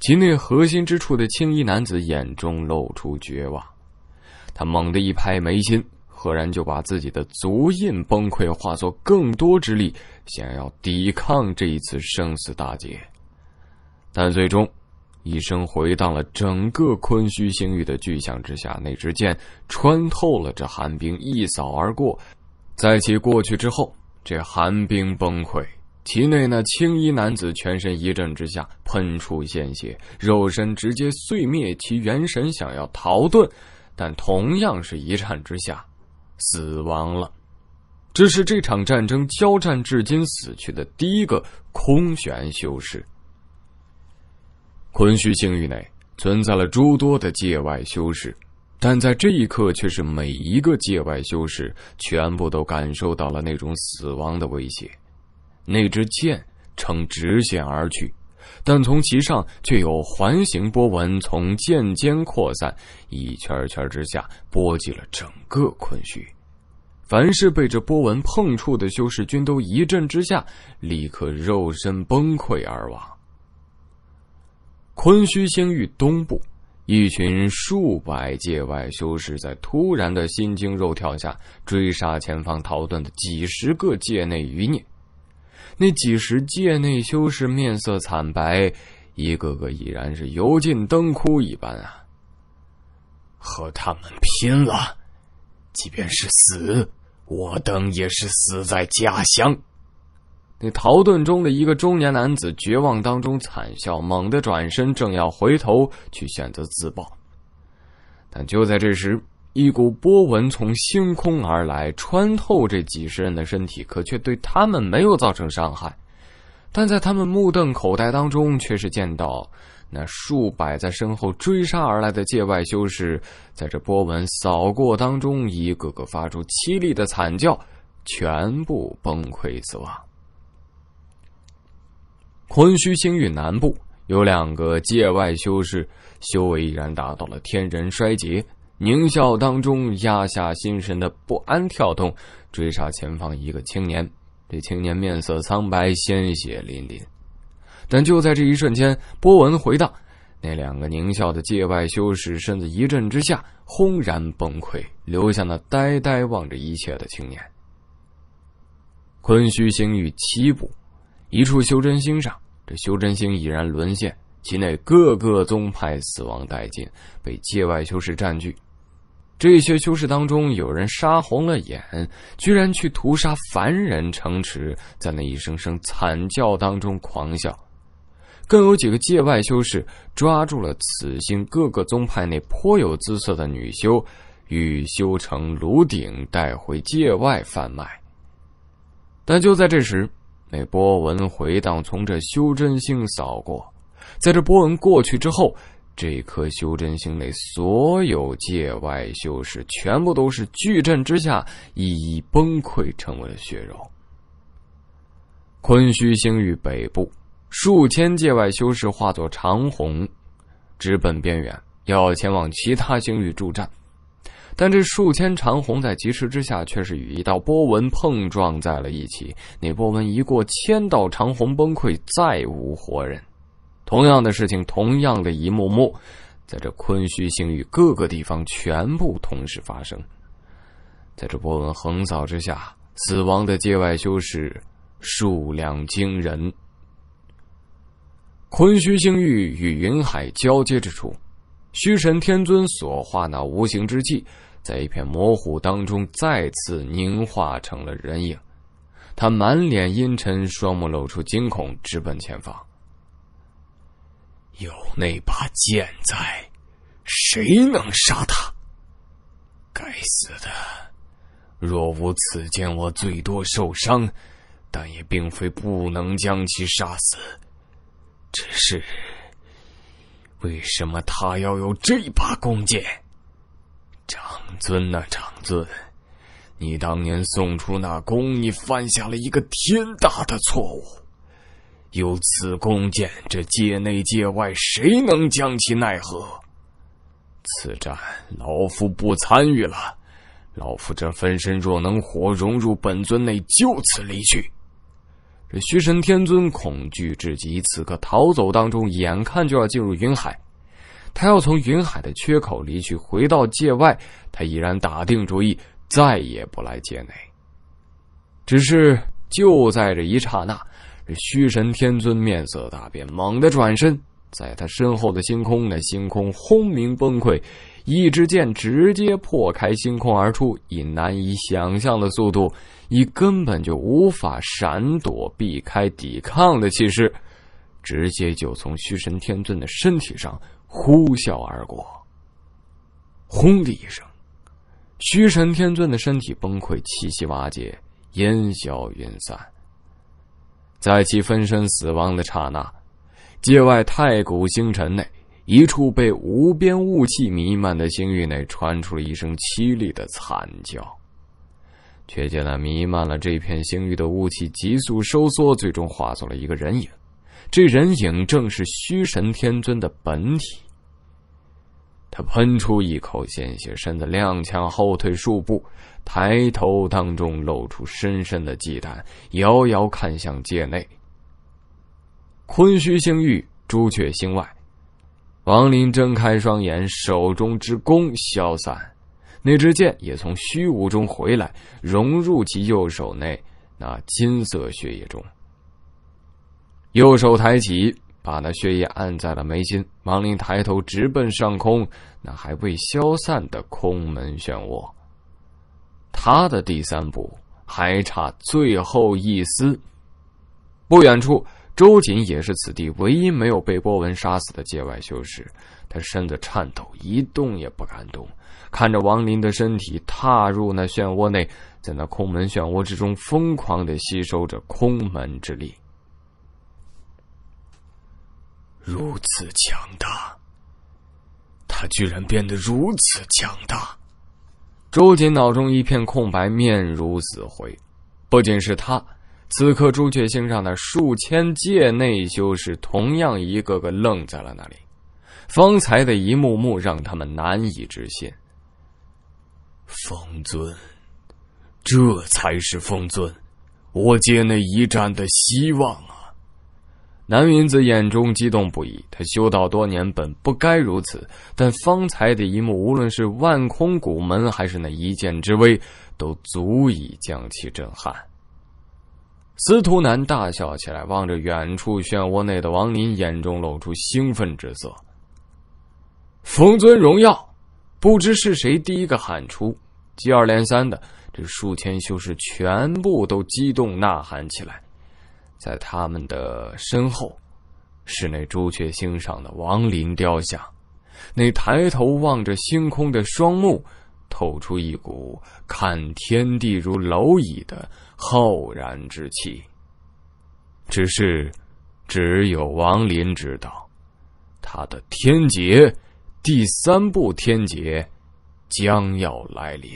其内核心之处的青衣男子眼中露出绝望，他猛地一拍眉心，赫然就把自己的足印崩溃化作更多之力，想要抵抗这一次生死大劫。但最终，一声回荡了整个昆虚星域的巨响之下，那支箭穿透了这寒冰，一扫而过，在其过去之后。这寒冰崩溃，其内那青衣男子全身一震之下，喷出鲜血，肉身直接碎灭，其元神想要逃遁，但同样是一颤之下，死亡了。这是这场战争交战至今死去的第一个空玄修士。昆虚星域内存在了诸多的界外修士。但在这一刻，却是每一个界外修士全部都感受到了那种死亡的威胁。那支箭呈直线而去，但从其上却有环形波纹从剑尖扩散，一圈圈之下波及了整个昆虚。凡是被这波纹碰触的修士，均都一震之下，立刻肉身崩溃而亡。昆虚星域东部。一群数百界外修士在突然的心惊肉跳下追杀前方逃遁的几十个界内余孽，那几十界内修士面色惨白，一个个已然是油尽灯枯一般啊！和他们拼了，即便是死，我等也是死在家乡。那逃遁中的一个中年男子绝望当中惨笑，猛地转身，正要回头去选择自爆，但就在这时，一股波纹从星空而来，穿透这几十人的身体，可却对他们没有造成伤害。但在他们目瞪口呆当中，却是见到那数百在身后追杀而来的界外修士，在这波纹扫过当中，一个个发出凄厉的惨叫，全部崩溃死亡。昆虚星域南部有两个界外修士，修为已然达到了天人衰竭，狞笑当中压下心神的不安跳动，追杀前方一个青年。这青年面色苍白，鲜血淋淋。但就在这一瞬间，波纹回荡，那两个狞笑的界外修士身子一震之下，轰然崩溃，留下那呆呆望着一切的青年。昆虚星域七部，一处修真星上。这修真星已然沦陷，其内各个宗派死亡殆尽，被界外修士占据。这些修士当中，有人杀红了眼，居然去屠杀凡人城池，在那一声声惨叫当中狂笑。更有几个界外修士抓住了此星各个宗派内颇有姿色的女修，欲修成炉鼎带回界外贩卖。但就在这时，那波纹回荡，从这修真星扫过，在这波纹过去之后，这颗修真星内所有界外修士全部都是巨震之下，一一崩溃，成为了血肉。昆虚星域北部，数千界外修士化作长虹，直奔边缘，要前往其他星域助战。但这数千长虹在疾驰之下，却是与一道波纹碰撞在了一起。那波纹一过，千道长虹崩溃，再无活人。同样的事情，同样的一幕幕，在这昆虚星域各个地方全部同时发生。在这波纹横扫之下，死亡的界外修士数量惊人。昆虚星域与云海交接之处，虚神天尊所化那无形之气。在一片模糊当中，再次凝化成了人影。他满脸阴沉，双目露出惊恐，直奔前方。有那把剑在，谁能杀他？该死的！若无此剑，我最多受伤，但也并非不能将其杀死。只是，为什么他要有这把弓箭？长尊呐，长尊，你当年送出那弓，你犯下了一个天大的错误。有此弓箭，这界内界外，谁能将其奈何？此战老夫不参与了。老夫这分身若能活，融入本尊内，就此离去。这虚神天尊恐惧至极，此刻逃走当中，眼看就要进入云海。他要从云海的缺口离去，回到界外。他已然打定主意，再也不来界内。只是就在这一刹那，这虚神天尊面色大变，猛地转身，在他身后的星空，那星空轰鸣崩溃，一支箭直接破开星空而出，以难以想象的速度，以根本就无法闪躲、避开、抵抗的气势，直接就从虚神天尊的身体上。呼啸而过，轰的一声，虚神天尊的身体崩溃，气息瓦解，烟消云散。在其分身死亡的刹那，界外太古星辰内一处被无边雾气弥漫的星域内，传出了一声凄厉的惨叫。却见那弥漫了这片星域的雾气急速收缩，最终化作了一个人影。这人影正是虚神天尊的本体。他喷出一口鲜血，身子踉跄后退数步，抬头当中露出深深的忌惮，遥遥看向界内。昆虚星域，朱雀星外，王林睁开双眼，手中之弓消散，那支箭也从虚无中回来，融入其右手内那金色血液中。右手抬起。把那血液按在了眉心，王林抬头直奔上空，那还未消散的空门漩涡。他的第三步还差最后一丝。不远处，周瑾也是此地唯一没有被波纹杀死的界外修士，他身子颤抖，一动也不敢动，看着王林的身体踏入那漩涡内，在那空门漩涡之中疯狂的吸收着空门之力。如此强大，他居然变得如此强大！周瑾脑中一片空白，面如死灰。不仅是他，此刻朱雀星上的数千界内修士同样一个个愣在了那里。方才的一幕幕让他们难以置信。风尊，这才是风尊，我界内一战的希望。南云子眼中激动不已，他修道多年，本不该如此，但方才的一幕，无论是万空古门，还是那一剑之威，都足以将其震撼。司徒南大笑起来，望着远处漩涡内的王林，眼中露出兴奋之色。封尊荣耀，不知是谁第一个喊出，接二连三的，这数千修士全部都激动呐喊起来。在他们的身后，是那朱雀星上的王林雕像。那抬头望着星空的双目，透出一股看天地如蝼蚁的浩然之气。只是，只有王林知道，他的天劫第三步天劫将要来临。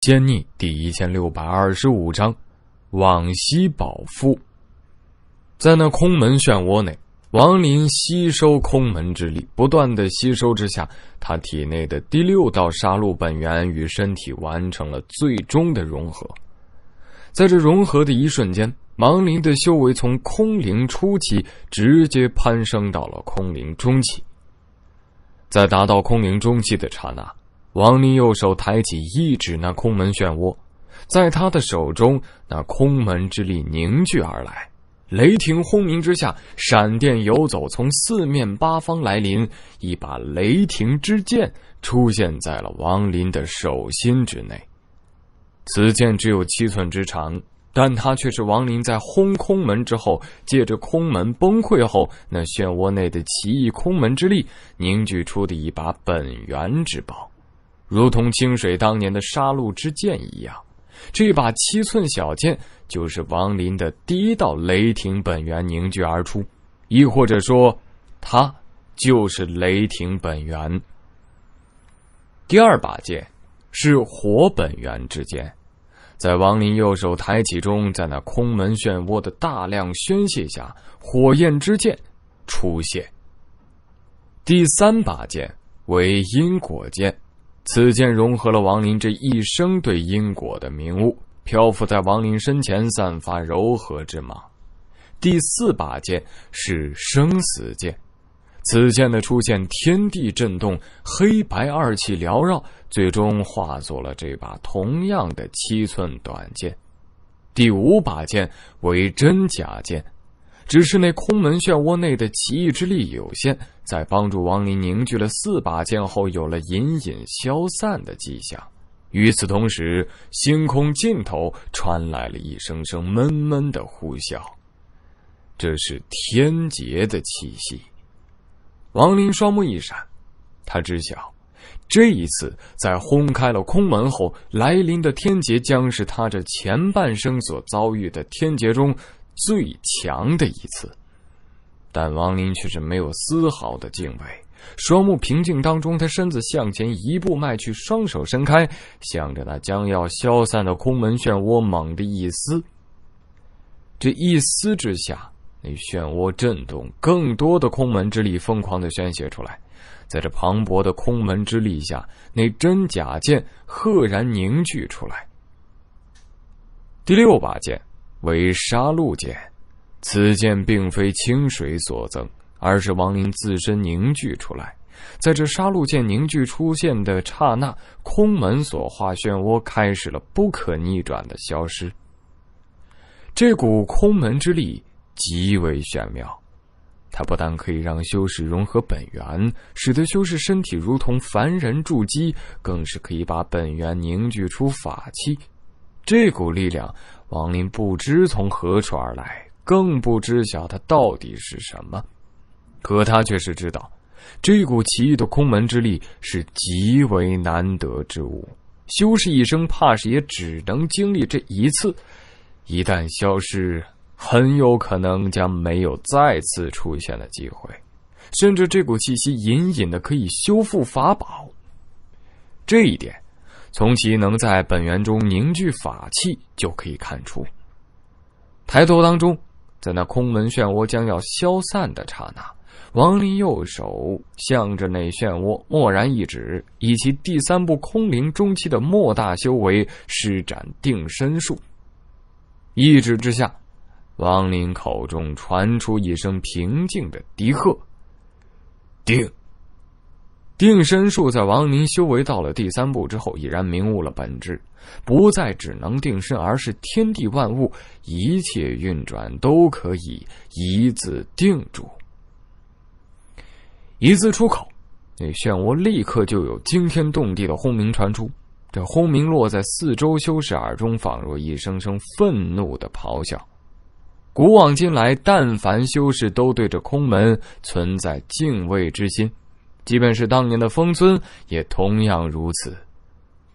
奸逆第一千六百二十五章，往昔饱负。在那空门漩涡内，王林吸收空门之力，不断的吸收之下，他体内的第六道杀戮本源与身体完成了最终的融合。在这融合的一瞬间，王林的修为从空灵初期直接攀升到了空灵中期。在达到空灵中期的刹那。王林右手抬起，一指那空门漩涡，在他的手中，那空门之力凝聚而来，雷霆轰鸣之下，闪电游走，从四面八方来临。一把雷霆之剑出现在了王林的手心之内。此剑只有七寸之长，但它却是王林在轰空门之后，借着空门崩溃后那漩涡内的奇异空门之力凝聚出的一把本源之宝。如同清水当年的杀戮之剑一样，这把七寸小剑就是王林的第一道雷霆本源凝聚而出，亦或者说，它就是雷霆本源。第二把剑是火本源之剑，在王林右手抬起中，在那空门漩涡的大量宣泄下，火焰之剑出现。第三把剑为因果剑。此剑融合了王林这一生对因果的明悟，漂浮在王林身前，散发柔和之芒。第四把剑是生死剑，此剑的出现，天地震动，黑白二气缭绕，最终化作了这把同样的七寸短剑。第五把剑为真假剑。只是那空门漩涡内的奇异之力有限，在帮助王林凝聚了四把剑后，有了隐隐消散的迹象。与此同时，星空尽头传来了一声声闷闷的呼啸，这是天劫的气息。王林双目一闪，他知晓，这一次在轰开了空门后，来临的天劫将是他这前半生所遭遇的天劫中。最强的一次，但王林却是没有丝毫的敬畏，双目平静当中，他身子向前一步迈去，双手伸开，向着那将要消散的空门漩涡猛地一撕。这一撕之下，那漩涡震动，更多的空门之力疯狂的宣泄出来，在这磅礴的空门之力下，那真假剑赫然凝聚出来，第六把剑。为杀戮剑，此剑并非清水所赠，而是王林自身凝聚出来。在这杀戮剑凝聚出现的刹那，空门所化漩涡开始了不可逆转的消失。这股空门之力极为玄妙，它不但可以让修士融合本源，使得修士身体如同凡人筑基，更是可以把本源凝聚出法器。这股力量，王林不知从何处而来，更不知晓它到底是什么。可他却是知道，这股奇异的空门之力是极为难得之物，修士一生怕是也只能经历这一次。一旦消失，很有可能将没有再次出现的机会。甚至这股气息隐隐的可以修复法宝，这一点。从其能在本源中凝聚法器就可以看出。抬头当中，在那空门漩涡将要消散的刹那，王林右手向着那漩涡蓦然一指，以其第三步空灵中期的莫大修为施展定身术。一指之下，王林口中传出一声平静的低喝：“定。”定身术在王宁修为到了第三步之后，已然明悟了本质，不再只能定身，而是天地万物、一切运转都可以一字定住。一字出口，那漩涡立刻就有惊天动地的轰鸣传出，这轰鸣落在四周修士耳中，仿若一声声愤怒的咆哮。古往今来，但凡修士都对这空门存在敬畏之心。即便是当年的封尊，也同样如此。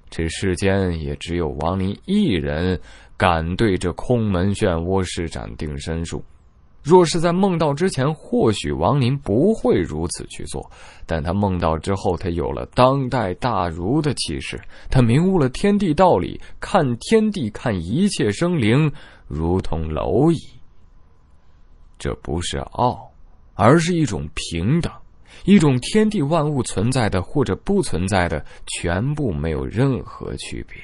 这世间也只有王林一人敢对这空门漩涡施展定身术。若是在梦到之前，或许王林不会如此去做。但他梦到之后，他有了当代大儒的气势，他明悟了天地道理，看天地，看一切生灵，如同蝼蚁。这不是傲，而是一种平等。一种天地万物存在的或者不存在的，全部没有任何区别。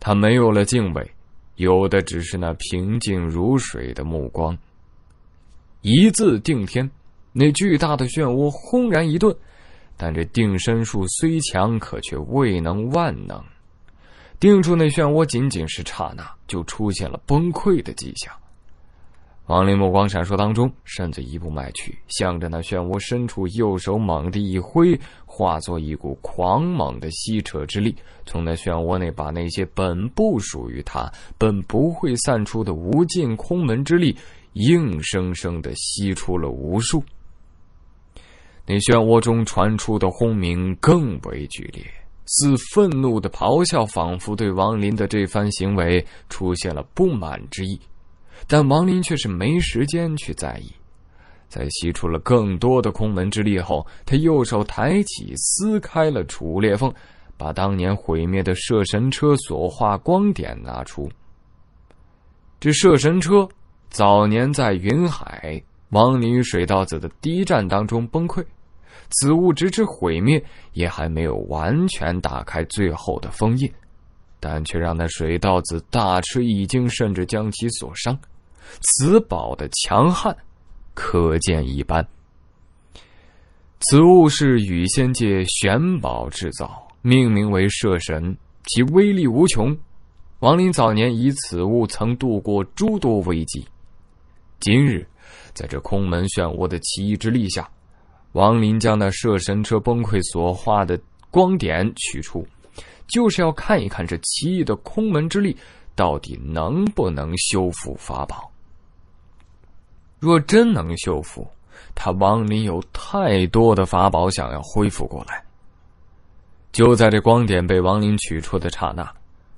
他没有了敬畏，有的只是那平静如水的目光。一字定天，那巨大的漩涡轰然一顿。但这定身术虽强，可却未能万能，定住那漩涡仅仅是刹那，就出现了崩溃的迹象。王林目光闪烁当中，身子一步迈去，向着那漩涡深处，右手猛地一挥，化作一股狂猛的吸扯之力，从那漩涡内把那些本不属于他、本不会散出的无尽空门之力，硬生生的吸出了无数。那漩涡中传出的轰鸣更为剧烈，似愤怒的咆哮，仿佛对王林的这番行为出现了不满之意。但王林却是没时间去在意，在吸出了更多的空门之力后，他右手抬起，撕开了楚裂缝，把当年毁灭的摄神车所化光点拿出。这摄神车早年在云海王林与水稻子的第一战当中崩溃，此物直至毁灭也还没有完全打开最后的封印，但却让那水稻子大吃一惊，甚至将其所伤。此宝的强悍，可见一斑。此物是羽仙界玄宝制造，命名为摄神，其威力无穷。王林早年以此物曾度过诸多危机。今日，在这空门漩涡的奇异之力下，王林将那摄神车崩溃所化的光点取出，就是要看一看这奇异的空门之力到底能不能修复法宝。若真能修复，他王林有太多的法宝想要恢复过来。就在这光点被王林取出的刹那，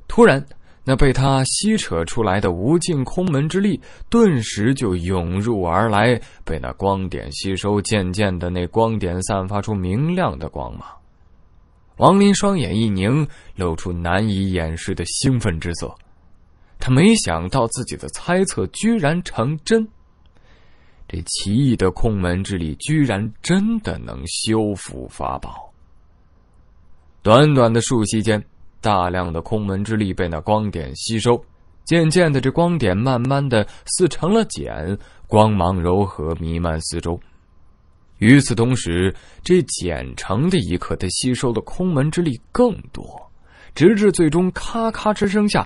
突然，那被他吸扯出来的无尽空门之力顿时就涌入而来，被那光点吸收。渐渐的，那光点散发出明亮的光芒。王林双眼一凝，露出难以掩饰的兴奋之色。他没想到自己的猜测居然成真。这奇异的空门之力，居然真的能修复法宝。短短的数息间，大量的空门之力被那光点吸收。渐渐的，这光点慢慢的似成了茧，光芒柔和，弥漫四周。与此同时，这茧成的一刻，它吸收的空门之力更多，直至最终，咔咔之声下，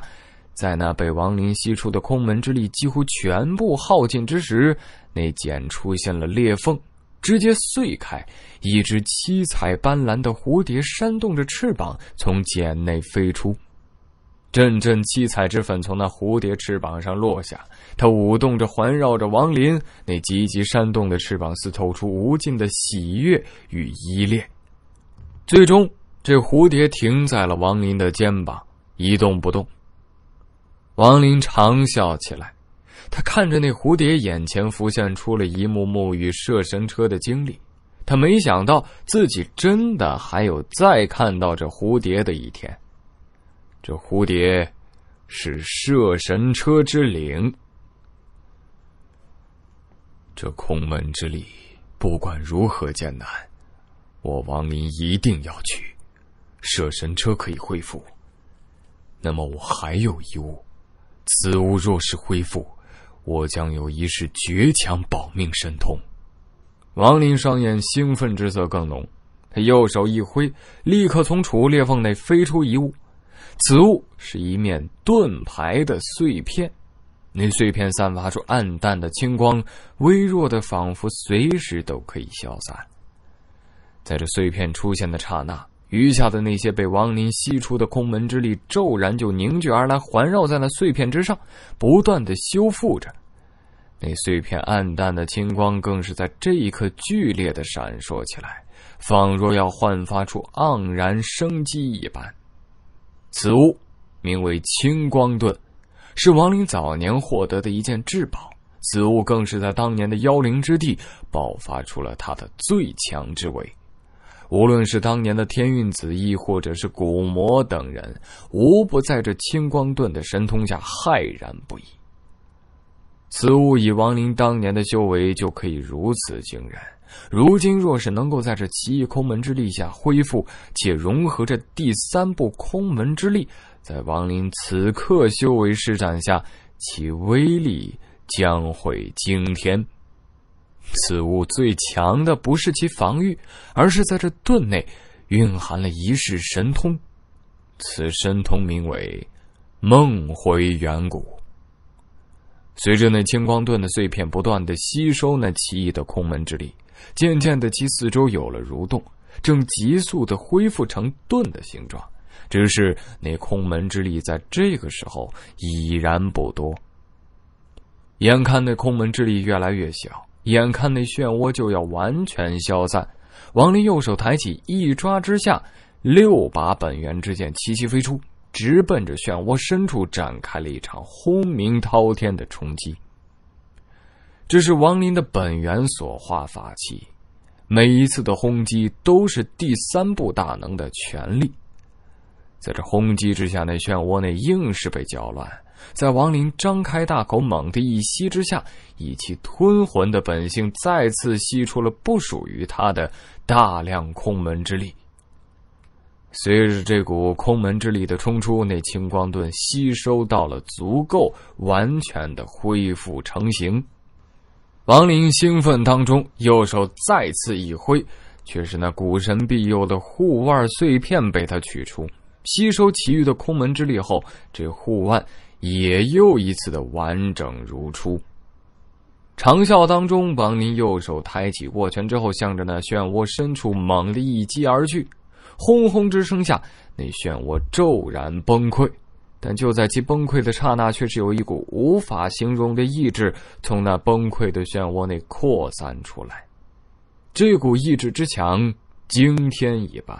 在那被王林吸出的空门之力几乎全部耗尽之时。那茧出现了裂缝，直接碎开。一只七彩斑斓的蝴蝶扇动着翅膀，从茧内飞出。阵阵七彩之粉从那蝴蝶翅膀上落下，它舞动着，环绕着王林那急急扇动的翅膀，似透出无尽的喜悦与依恋。最终，这蝴蝶停在了王林的肩膀，一动不动。王林长笑起来。他看着那蝴蝶，眼前浮现出了一幕幕与摄神车的经历。他没想到自己真的还有再看到这蝴蝶的一天。这蝴蝶，是摄神车之灵。这空门之力，不管如何艰难，我王林一定要去。摄神车可以恢复，那么我还有一物，此物若是恢复。我将有一式绝强保命神通。王林双眼兴奋之色更浓，他右手一挥，立刻从储物裂缝内飞出一物。此物是一面盾牌的碎片，那碎片散发出暗淡的青光，微弱的仿佛随时都可以消散。在这碎片出现的刹那。余下的那些被王林吸出的空门之力，骤然就凝聚而来，环绕在那碎片之上，不断的修复着。那碎片暗淡的青光，更是在这一刻剧烈的闪烁起来，仿若要焕发出盎然生机一般。此物名为青光盾，是王林早年获得的一件至宝。此物更是在当年的妖灵之地爆发出了它的最强之威。无论是当年的天运子，亦或者是古魔等人，无不在这青光盾的神通下骇然不已。此物以王林当年的修为就可以如此惊人，如今若是能够在这奇异空门之力下恢复且融合这第三步空门之力，在王林此刻修为施展下，其威力将会惊天。此物最强的不是其防御，而是在这盾内蕴含了一世神通。此神通名为“梦回远古”。随着那青光盾的碎片不断的吸收那奇异的空门之力，渐渐的其四周有了蠕动，正急速的恢复成盾的形状。只是那空门之力在这个时候已然不多。眼看那空门之力越来越小。眼看那漩涡就要完全消散，王林右手抬起，一抓之下，六把本源之剑齐齐飞出，直奔着漩涡深处展开了一场轰鸣滔天的冲击。这是王林的本源所化法器，每一次的轰击都是第三步大能的全力。在这轰击之下，那漩涡内硬是被搅乱。在王林张开大口猛地一吸之下，以其吞魂的本性再次吸出了不属于他的大量空门之力。随着这股空门之力的冲出，那青光盾吸收到了足够，完全的恢复成型。王林兴奋当中，右手再次一挥，却是那古神庇佑的护腕碎片被他取出，吸收其余的空门之力后，这护腕。也又一次的完整如初。长啸当中，王宁右手抬起握拳之后，向着那漩涡深处猛地一击而去。轰轰之声下，那漩涡骤然崩溃。但就在其崩溃的刹那，却是有一股无法形容的意志从那崩溃的漩涡内扩散出来。这股意志之强，惊天一般，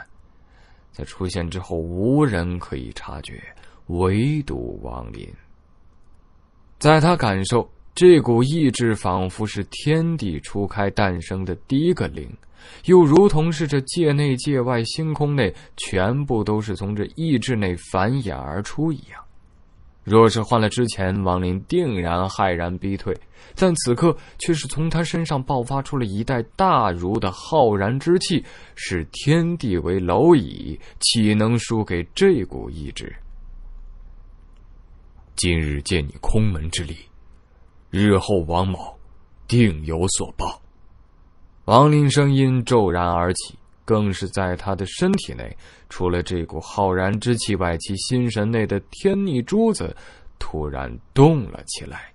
在出现之后，无人可以察觉。唯独王林，在他感受这股意志，仿佛是天地初开诞生的第一个灵，又如同是这界内界外星空内全部都是从这意志内繁衍而出一样。若是换了之前，王林定然骇然逼退，但此刻却是从他身上爆发出了一代大儒的浩然之气，视天地为蝼蚁，岂能输给这股意志？今日见你空门之力，日后王某定有所报。王林声音骤然而起，更是在他的身体内，除了这股浩然之气外，其心神内的天逆珠子突然动了起来。